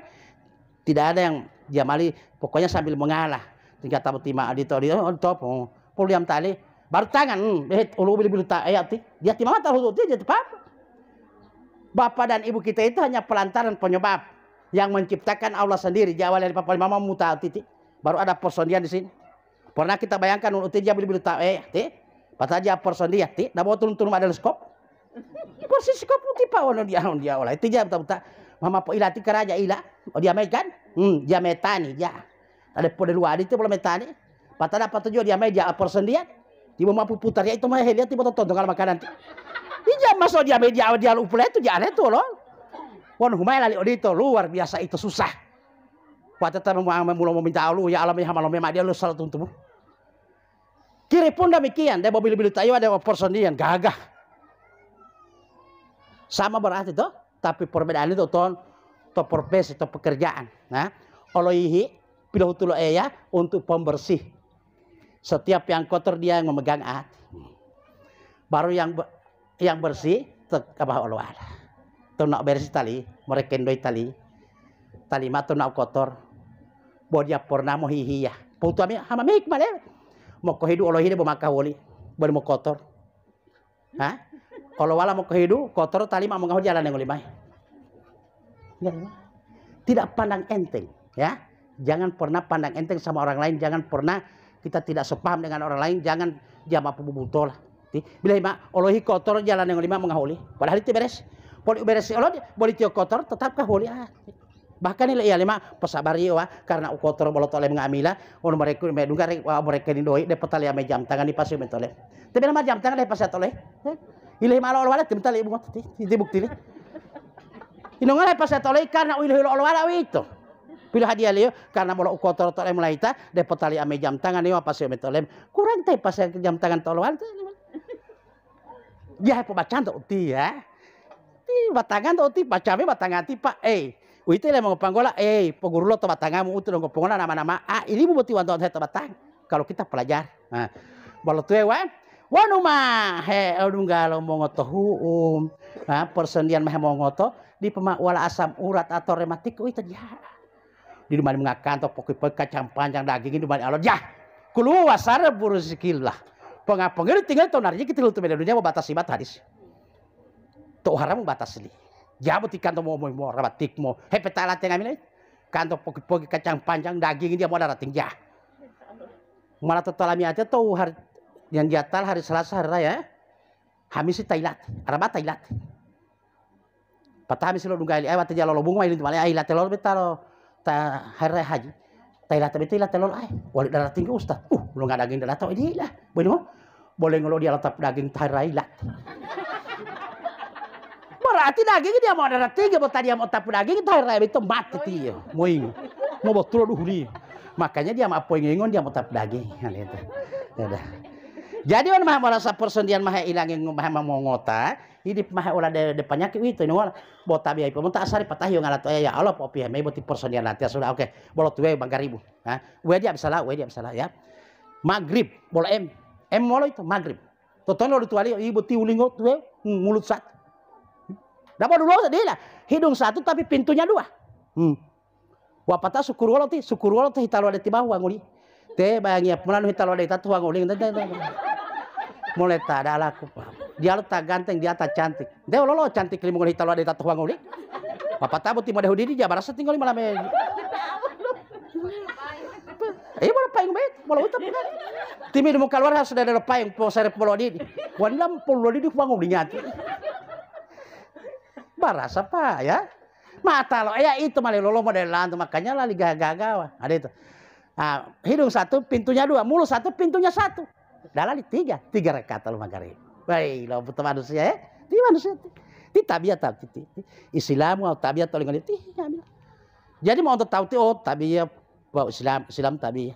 Tidak ada yang dia mali pokoknya sambil mengalah. Tingkat tamu tima di on top. Oh, Pulu tali baru tangan hmm, eh ulu bil bil tak ayat dia timah tahu dia jadi apa. Bapak dan ibu kita itu hanya pelantaran penyebab yang menciptakan Allah sendiri jawal dari papa mama muta titik baru ada persondian di sini pernah kita bayangkan untuk dia beli beli tahu eh ti aja persondian ti dah bawa turun turun ada skop persis skop pun tipa ono oh, dia ono oh, dia olah oh, dia betul betul mama po ilati keraja ila oh dia mekan hmm dia metani dia. ada pada luar itu boleh metani ada apa tujuh dia meja persondian tiba mampu putar ya itu mah helia tiba tonton kalau makanan dia masuk dia meja dia lupa itu dia aneh tuh loh Wan humai lali odito luar biasa itu susah. Wa tetap mula meminta alu ya alami ya malam memang dia lu salah tuntumu. Kiri pun demikian, dia mobil bilu tayu ada persondian gagah. Sama berarti tuh, tapi perbedaan itu ton to profesi to pekerjaan. Nah, oloihi pilih tulu ya untuk pembersih. Setiap yang kotor dia yang memegang hati. Baru yang yang bersih apa Allah nak beres tali mereka kendoi tali tali ma nak kotor bodia pernah mau ya putu ami hama mik male mau kohidu olohi debo maka woli boleh mau kotor ha kalau wala mau kohidu kotor tali ma mau ngahu jalan yang limai tidak pandang enteng ya jangan pernah pandang enteng sama orang lain jangan pernah kita tidak sepaham dengan orang lain jangan jama pubu butola bila ima olohi kotor jalan yang lima mengahuli padahal itu beres boleh beres olod boleh tio kotor tetapkah boleh bahkan nilai ya lima pesabari iya, wa karena kotor bolot oleh mengamila on mereka mereka mereka ini doi dapat tali ame jam tangan di pasir mentole tapi nama jam tangan dapat satu tole. ilai malu oleh tim tali ibu tadi ini bukti ini inongan dapat satu karena ilai oleh oleh itu pilih hadiah leo karena bolot kotor tole melaita dapat tali ame jam tangan ini apa sih mentole kurang teh pas jam tangan tolol ya pembacaan tuh ya ti ti pacame batangan ti pa eh uite le pangola eh pogurlo to batangamo uti lo pongola nama-nama ah ini mu boti wanto to batang kalau kita pelajar nah balo tue wa wanu ma he odunggalo mongoto um nah persendian mah ngoto di pemak wala asam urat atau rematik uite ya di rumah mengakan to pokok kacang panjang daging di rumah alot ya kulu lah, pengapa pengapengen tinggal tonar jadi kita lutu dunia batasi bat hadis to haram batasli jabuti kanto mo mo mo rabatik mo hepe tala tena mine kanto poki poki kacang panjang daging dia mau darating ya malah to talami aja to har yang jatal hari selasa hari raya eh? hamisi tailat arabat tailat patah hamisi lo dunggali ay eh, wata jalo lo bunga ilin malai ayat telo betalo ta hari raya haji tailat tapi tailat telol ay eh, wali darat ke ustad uh lo nggak daging darat tau ini lah boleh boleh ngelo dia latap daging hari raya berarti daging dà che chiediamo a mau tadi mau tapu daging itu dai itu mati oh, ti moing iya. mau betul duri iya. makanya dia apa yang ngon dia mau tap daging nah, itu jadi orang mah merasa persendian mah hilang yang mah mau ngota hidup mah olah de depannya ke itu ini wala bota apa? pun tak asari patah yang alat oh, ya, ya Allah mau meh person persendian nanti ya, sudah oke bolot tuh bangga ribu ah we dia bisa lah we dia bisa lah ya maghrib bola M M molo itu maghrib tonton lo tuali ibu iya, tiulingo oh, tuh mulut satu Dapat dulu dia hidung satu tapi pintunya dua. Hmm. Wapata syukur walau ti, syukur walau ti hitalo ada tiba uang uli. Teh bayangnya nih hitalo ada tatu uang uli. Mulai tak ada laku. Dia tak ganteng, dia tak cantik. Dia lo cantik lima kali hitalo ada tatu uang uli. Wapata buti mau dahudi dia barasa tinggal lima lama. Eh mana payung baik, malah utap kan. Timi di muka luar harus ada payung, mau saya malah di. Wanam pulau di uang uli nyati. Barasa apa ya. Mata lo, ya itu malah lo modelan lantu makanya lali gagawa. Ada itu. Nah, hidung satu, pintunya dua, mulut satu, pintunya satu. Dalam tiga, tiga rekat lo magari. Baik, lo butuh manusia ya. Di manusia. Di tabiat tapi ti. Islam atau tabiat oleh ngalih ya, Jadi mau untuk tahu ti oh tabiat bahwa Islam Islam tabiat.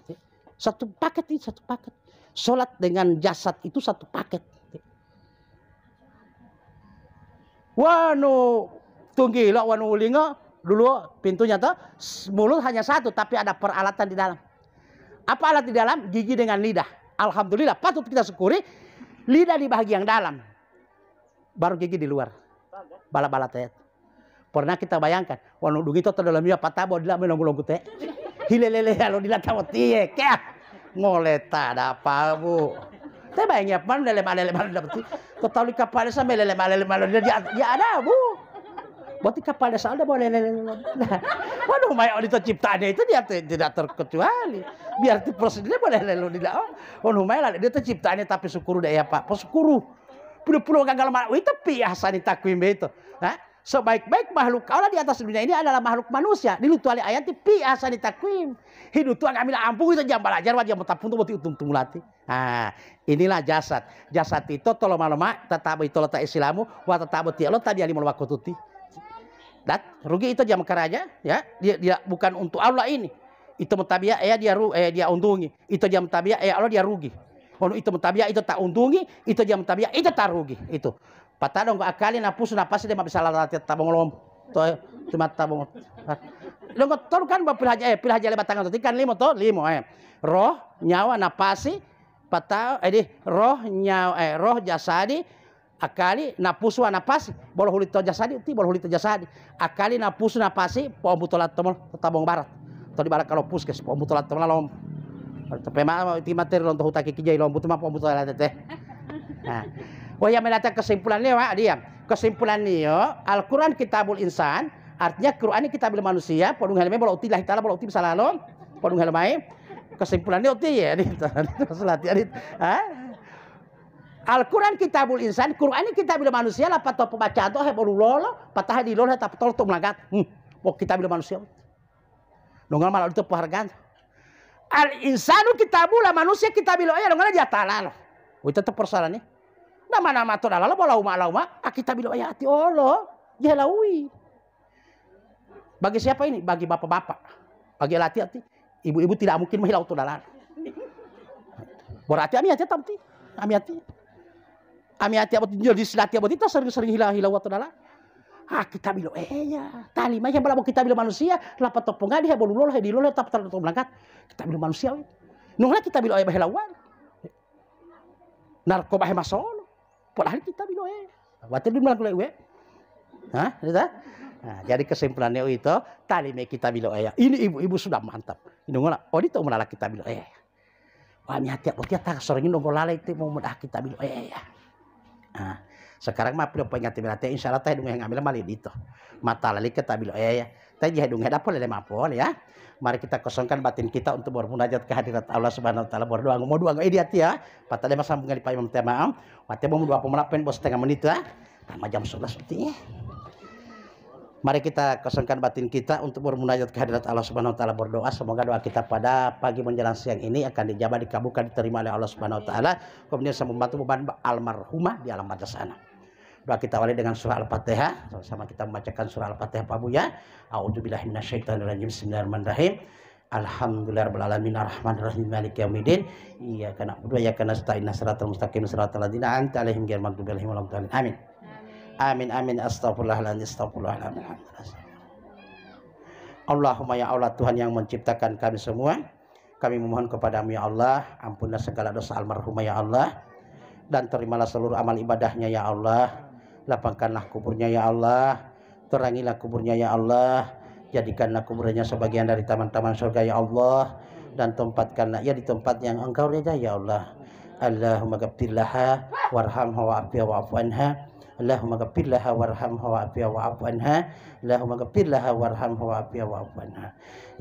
Satu paket ini satu paket. sholat dengan jasad itu satu paket. Wanu tunggila wanu ulingo, dulu pintunya tuh mulut hanya satu tapi ada peralatan di dalam. Apa alat di dalam? Gigi dengan lidah. Alhamdulillah patut kita syukuri lidah di bagian dalam. Baru gigi di luar. Bala-bala teh. Pernah kita bayangkan, wanu dungi itu dalam patah patabo di dalam longgu teh. Hilelele kalau dilatawat tiye kek. Ngoleta ada apa bu? Tapi banyak yapan lele malele malele dapati. Tatawli kapala sa melele malele lemah dia dia ada bu. Berarti kapal desa ada boleh lele malele. Waduh orang audit ciptaannya itu dia tidak terkecuali. Biar tuh prosedurnya boleh lele tidak. Waduh may lah itu ciptaannya tapi syukur deh ya Pak. Pesukuru. Puluh-puluh gagal malah. Wih tapi ya Hasan takwim itu. Hah? sebaik-baik makhluk Allah di atas dunia ini adalah makhluk manusia. Di lutu alih ayat tapi asal ditakwim. Hidup tuan kami ampuh itu jam belajar wajah pun tuh buat utum tumulati. Ah, inilah jasad. Jasad itu tolong malama tetap itu letak istilahmu, wah tetap itu ya lo tadi alimul tuti. Dat rugi itu jam keraja ya dia, dia bukan untuk Allah ini. Itu mutabiah, ya dia eh, dia untungi. Itu jam tabia ya Allah dia rugi. Kalau itu mutabiah, itu tak untungi, itu jam tabia itu tak rugi itu patadong dong, akali na puso na pasti mabisala na tabong lom to cuma tabong dong tol kan ba pilih eh pil aja lebat tangan to kan limo to limo eh roh nyawa napasi patah eh di roh nyawa eh roh jasadi akali na puso pasi bolo hulit jasadi ti bolo hulit jasadi akali na puso po butolat tomol tabong barat to di barat kalau puskes butolat tomol lom tapi mah ti materi lontoh hutaki kijai lom butuh mah pombutolat teh nah Oh yang kesimpulan kesimpulannya Pak, diam. Kesimpulannya Al-Quran kitabul insan. Artinya Quran ini kitabul manusia. Podung helmai boleh uti kita lah boleh uti bisalalon. Podung helmai. Kesimpulannya uti ya. Selatihan itu. Al-Quran kitabul insan. Quran ini kitabul manusia. lah tau pembacaan tuh. Hei boleh lolo. Patah di lolo. Tapi tolong tuh melangkat. Hmm. kita kitabul manusia. Dongal malah itu penghargaan. Al-insanu kitabul manusia kitabul ya, ayah. Dongal dia talal. loh. Itu tetap persoalannya. Nama-nama tu Allah bola lama ah, kita bilang oh, ya hati Allah. lawi Bagi siapa ini? Bagi bapak-bapak. Bagi lati hati Ibu-ibu tidak mungkin menghilau tu dalam Berarti amiati, hati tamti. amiati hati. Ami hati abot jadi silati apa? itu sering-sering hilau hilau tu dalam Ah kita bilang eh ya. Tali mah yang berlaku kita bilang manusia. Lapa topong aja, bolu lolo di lolo tap terlalu berangkat. Kita bilang manusia. nuhlah kita bilang ayah eh, bahelawan, narkoba hemasol eh, padahal kita bilo eh watir di melakukan we Hah? Gitu, ah? Nah, jadi kesimpulannya itu tali me kita bilo eh ya. ini ibu-ibu sudah mantap ini ngola ah. oh itu menala kita bilo eh ya. wami hati aku tiap tak sore ini lalai itu mau mudah kita bilo eh ya nah, sekarang mah perlu pengingat tiba insya Allah teh yang ngambil malih itu mata lali kita bilo eh ya kita jihadung hadap lima mapol ya. Mari kita kosongkan batin kita untuk bermunajat kehadirat Allah Subhanahu wa taala berdoa. Mau doa ngai dia tia. Ya. lima masa mengali pai Imam Tamaam. Wate mau doa pen bos setengah menit ya. Tambah jam 11 nanti ya. Mari kita kosongkan batin kita untuk bermunajat kehadirat Allah Subhanahu wa taala berdoa semoga doa kita pada pagi menjelang siang ini akan dijabah dikabulkan diterima oleh Allah Subhanahu wa taala kemudian sama membantu beban almarhumah di alam barzah sana. Doa kita awali dengan surah Al-Fatihah. Sama-sama kita membacakan surah Al-Fatihah Pak Bu ya. A'udzubillahi minasyaitonirrajim. Bismillahirrahmanirrahim. Alhamdulillahirrahmanirrahim Ar-Rahmanirrahim Malik Yawmiddin Iyaka na'budu wa iyyaka nasta'in Siratal mustaqim siratal ladzina an'amta 'alaihim ghairil maghdubi 'alaihim waladdallin Amin Amin amin astaghfirullahaladzim astaghfirullahaladzim Allahumma ya Allah Tuhan yang menciptakan kami semua kami memohon kepadamu ya Allah ampunlah segala dosa almarhumah ya Allah dan terimalah seluruh amal ibadahnya ya Allah lapangkanlah kuburnya ya Allah terangilah kuburnya ya Allah jadikanlah kuburnya sebagian dari taman-taman surga ya Allah dan tempatkanlah ia ya, di tempat yang engkau reda ya Allah Allahumma gabdillaha warhamha wa wa'afuanha Allahumma warham gabdillaha warhamha wa wa'afuanha Allahumma warham gabdillaha warhamha wa wa'afuanha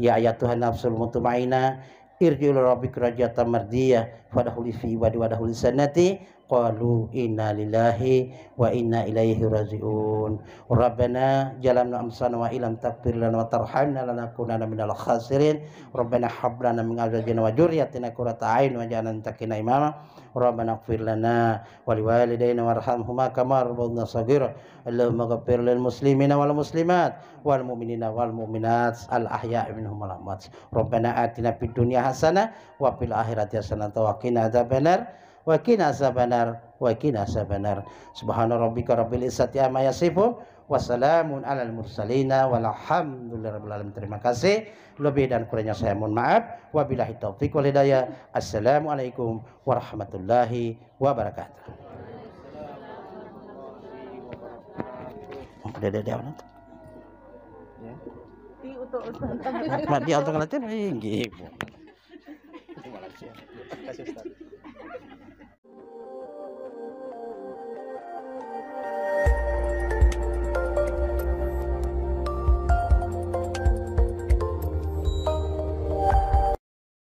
Ya ayat Tuhan nafsul mutumainah irji'ul rabbik rajatan mardiyah fadahuli fi ibadi wadahuli sanati qalu inna lillahi wa inna ilaihi raji'un rabbana jalamna amsana wa ilam takfir lana wa tarhamna lanakunanna minal khasirin rabbana hab lana min azwajina wa dhurriyyatina qurrata a'yun waj'alna muttaqina imama rabbana ighfir lana wa liwalidayna warhamhuma kama rabbayna saghira allahumma ighfir lil muslimina wal muslimat wal mu'minina wal mu'minat al ahya'i minhum wal amwat rabbana atina fid dunya hasanah wa fil akhirati hasanah wa qina adzabannar wa qina adzabannar wa qina adzabannar subhana rabbika rabbil izzati amma yasifun wassalamun alal mursalina walhamdulillahirabbil alamin terima kasih lebih dan kurangnya saya mohon maaf wabillahi taufiq wal hidayah assalamualaikum warahmatullahi wabarakatuh Dede dia nanti. Ya. Ti untuk Mati auto ngelatin nggih. Galaxia. Casi está.